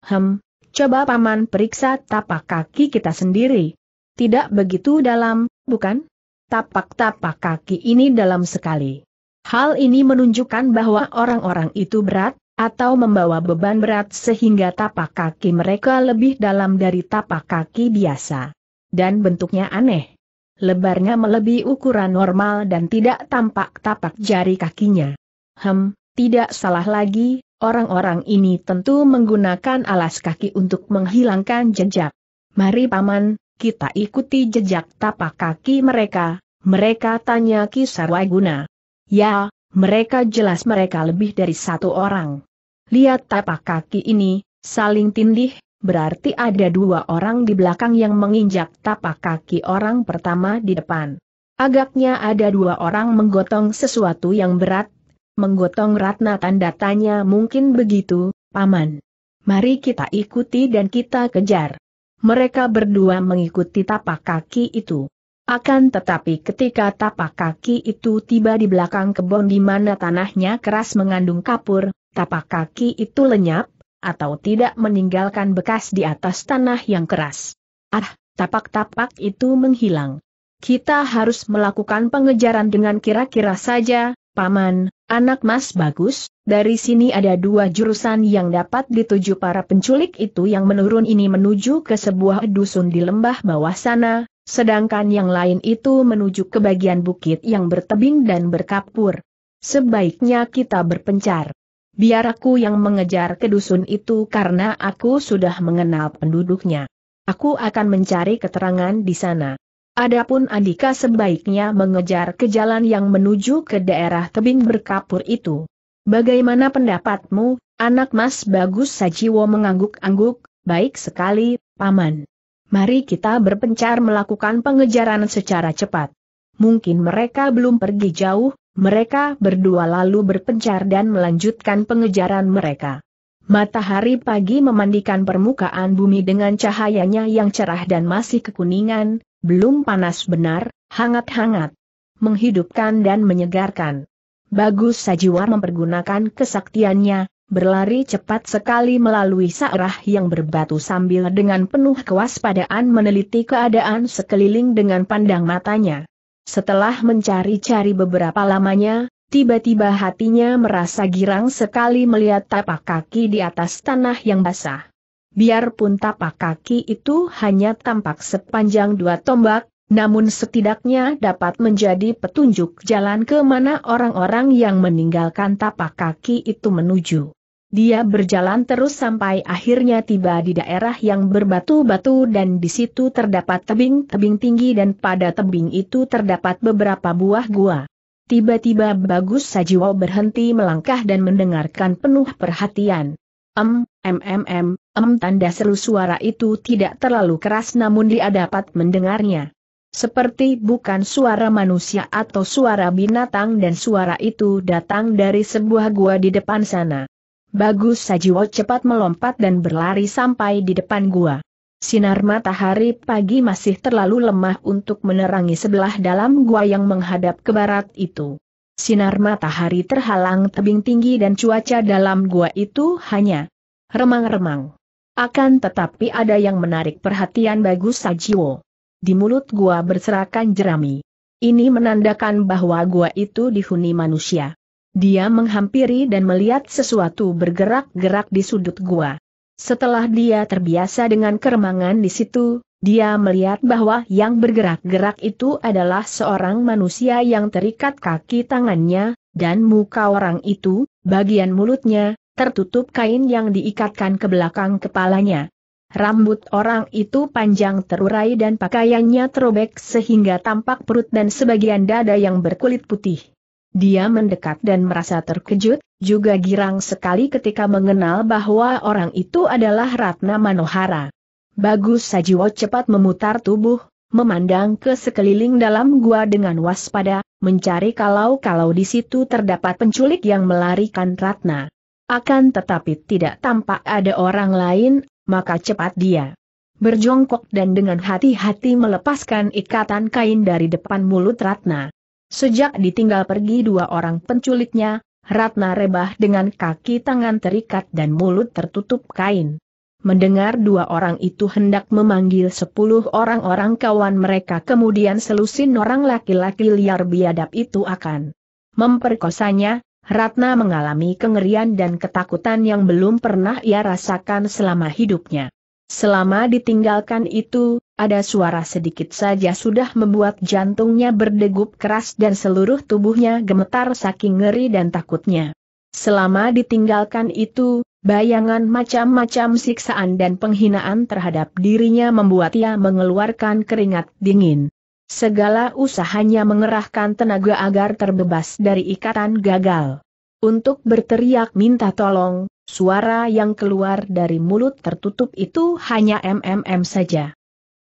Hem, coba paman periksa tapak kaki kita sendiri. Tidak begitu dalam, bukan? Tapak-tapak kaki ini dalam sekali. Hal ini menunjukkan bahwa orang-orang itu berat, atau membawa beban berat sehingga tapak kaki mereka lebih dalam dari tapak kaki biasa. Dan bentuknya aneh. Lebarnya melebihi ukuran normal dan tidak tampak tapak jari kakinya. Hem, tidak salah lagi, orang-orang ini tentu menggunakan alas kaki untuk menghilangkan jejak. Mari paman, kita ikuti jejak tapak kaki mereka, mereka tanya waguna. Ya, mereka jelas mereka lebih dari satu orang. Lihat tapak kaki ini, saling tindih, berarti ada dua orang di belakang yang menginjak tapak kaki orang pertama di depan. Agaknya ada dua orang menggotong sesuatu yang berat, menggotong Ratna tanda tanya mungkin begitu, Paman. Mari kita ikuti dan kita kejar. Mereka berdua mengikuti tapak kaki itu. Akan tetapi ketika tapak kaki itu tiba di belakang kebun di mana tanahnya keras mengandung kapur, tapak kaki itu lenyap, atau tidak meninggalkan bekas di atas tanah yang keras. Ah, tapak-tapak itu menghilang. Kita harus melakukan pengejaran dengan kira-kira saja, Paman, anak mas bagus, dari sini ada dua jurusan yang dapat dituju para penculik itu yang menurun ini menuju ke sebuah dusun di lembah bawah sana, sedangkan yang lain itu menuju ke bagian bukit yang bertebing dan berkapur. Sebaiknya kita berpencar. Biar aku yang mengejar ke dusun itu karena aku sudah mengenal penduduknya. Aku akan mencari keterangan di sana. Adapun Andika sebaiknya mengejar ke jalan yang menuju ke daerah tebing berkapur itu. Bagaimana pendapatmu, anak mas bagus Sajiwo mengangguk-angguk, baik sekali, paman. Mari kita berpencar melakukan pengejaran secara cepat. Mungkin mereka belum pergi jauh, mereka berdua lalu berpencar dan melanjutkan pengejaran mereka. Matahari pagi memandikan permukaan bumi dengan cahayanya yang cerah dan masih kekuningan, belum panas benar, hangat-hangat. Menghidupkan dan menyegarkan. Bagus Sajiwa mempergunakan kesaktiannya, berlari cepat sekali melalui saerah yang berbatu sambil dengan penuh kewaspadaan meneliti keadaan sekeliling dengan pandang matanya. Setelah mencari-cari beberapa lamanya, tiba-tiba hatinya merasa girang sekali melihat tapak kaki di atas tanah yang basah. Biarpun tapak kaki itu hanya tampak sepanjang dua tombak, namun setidaknya dapat menjadi petunjuk jalan ke mana orang-orang yang meninggalkan tapak kaki itu menuju. Dia berjalan terus sampai akhirnya tiba di daerah yang berbatu-batu dan di situ terdapat tebing-tebing tinggi dan pada tebing itu terdapat beberapa buah gua. Tiba-tiba Bagus Sajiwo berhenti melangkah dan mendengarkan penuh perhatian. Em, em, em, em, em tanda seru suara itu tidak terlalu keras namun dia dapat mendengarnya. Seperti bukan suara manusia atau suara binatang dan suara itu datang dari sebuah gua di depan sana. Bagus Sajiwo cepat melompat dan berlari sampai di depan gua. Sinar matahari pagi masih terlalu lemah untuk menerangi sebelah dalam gua yang menghadap ke barat itu. Sinar matahari terhalang tebing tinggi dan cuaca dalam gua itu hanya remang-remang. Akan tetapi ada yang menarik perhatian Bagus Sajiwo. Di mulut gua berserakan jerami. Ini menandakan bahwa gua itu dihuni manusia. Dia menghampiri dan melihat sesuatu bergerak-gerak di sudut gua. Setelah dia terbiasa dengan keremangan di situ, dia melihat bahwa yang bergerak-gerak itu adalah seorang manusia yang terikat kaki tangannya, dan muka orang itu, bagian mulutnya, tertutup kain yang diikatkan ke belakang kepalanya. Rambut orang itu panjang terurai dan pakaiannya terobek sehingga tampak perut dan sebagian dada yang berkulit putih. Dia mendekat dan merasa terkejut, juga girang sekali ketika mengenal bahwa orang itu adalah Ratna Manohara. Bagus Sajiwo cepat memutar tubuh, memandang ke sekeliling dalam gua dengan waspada, mencari kalau-kalau di situ terdapat penculik yang melarikan Ratna. Akan tetapi tidak tampak ada orang lain, maka cepat dia berjongkok dan dengan hati-hati melepaskan ikatan kain dari depan mulut Ratna. Sejak ditinggal pergi dua orang penculiknya, Ratna rebah dengan kaki tangan terikat dan mulut tertutup kain. Mendengar dua orang itu hendak memanggil sepuluh orang-orang kawan mereka kemudian selusin orang laki-laki liar biadab itu akan memperkosanya, Ratna mengalami kengerian dan ketakutan yang belum pernah ia rasakan selama hidupnya. Selama ditinggalkan itu, ada suara sedikit saja sudah membuat jantungnya berdegup keras dan seluruh tubuhnya gemetar saking ngeri dan takutnya. Selama ditinggalkan itu, bayangan macam-macam siksaan dan penghinaan terhadap dirinya membuat ia mengeluarkan keringat dingin. Segala usahanya mengerahkan tenaga agar terbebas dari ikatan gagal. Untuk berteriak minta tolong, Suara yang keluar dari mulut tertutup itu hanya MMM saja.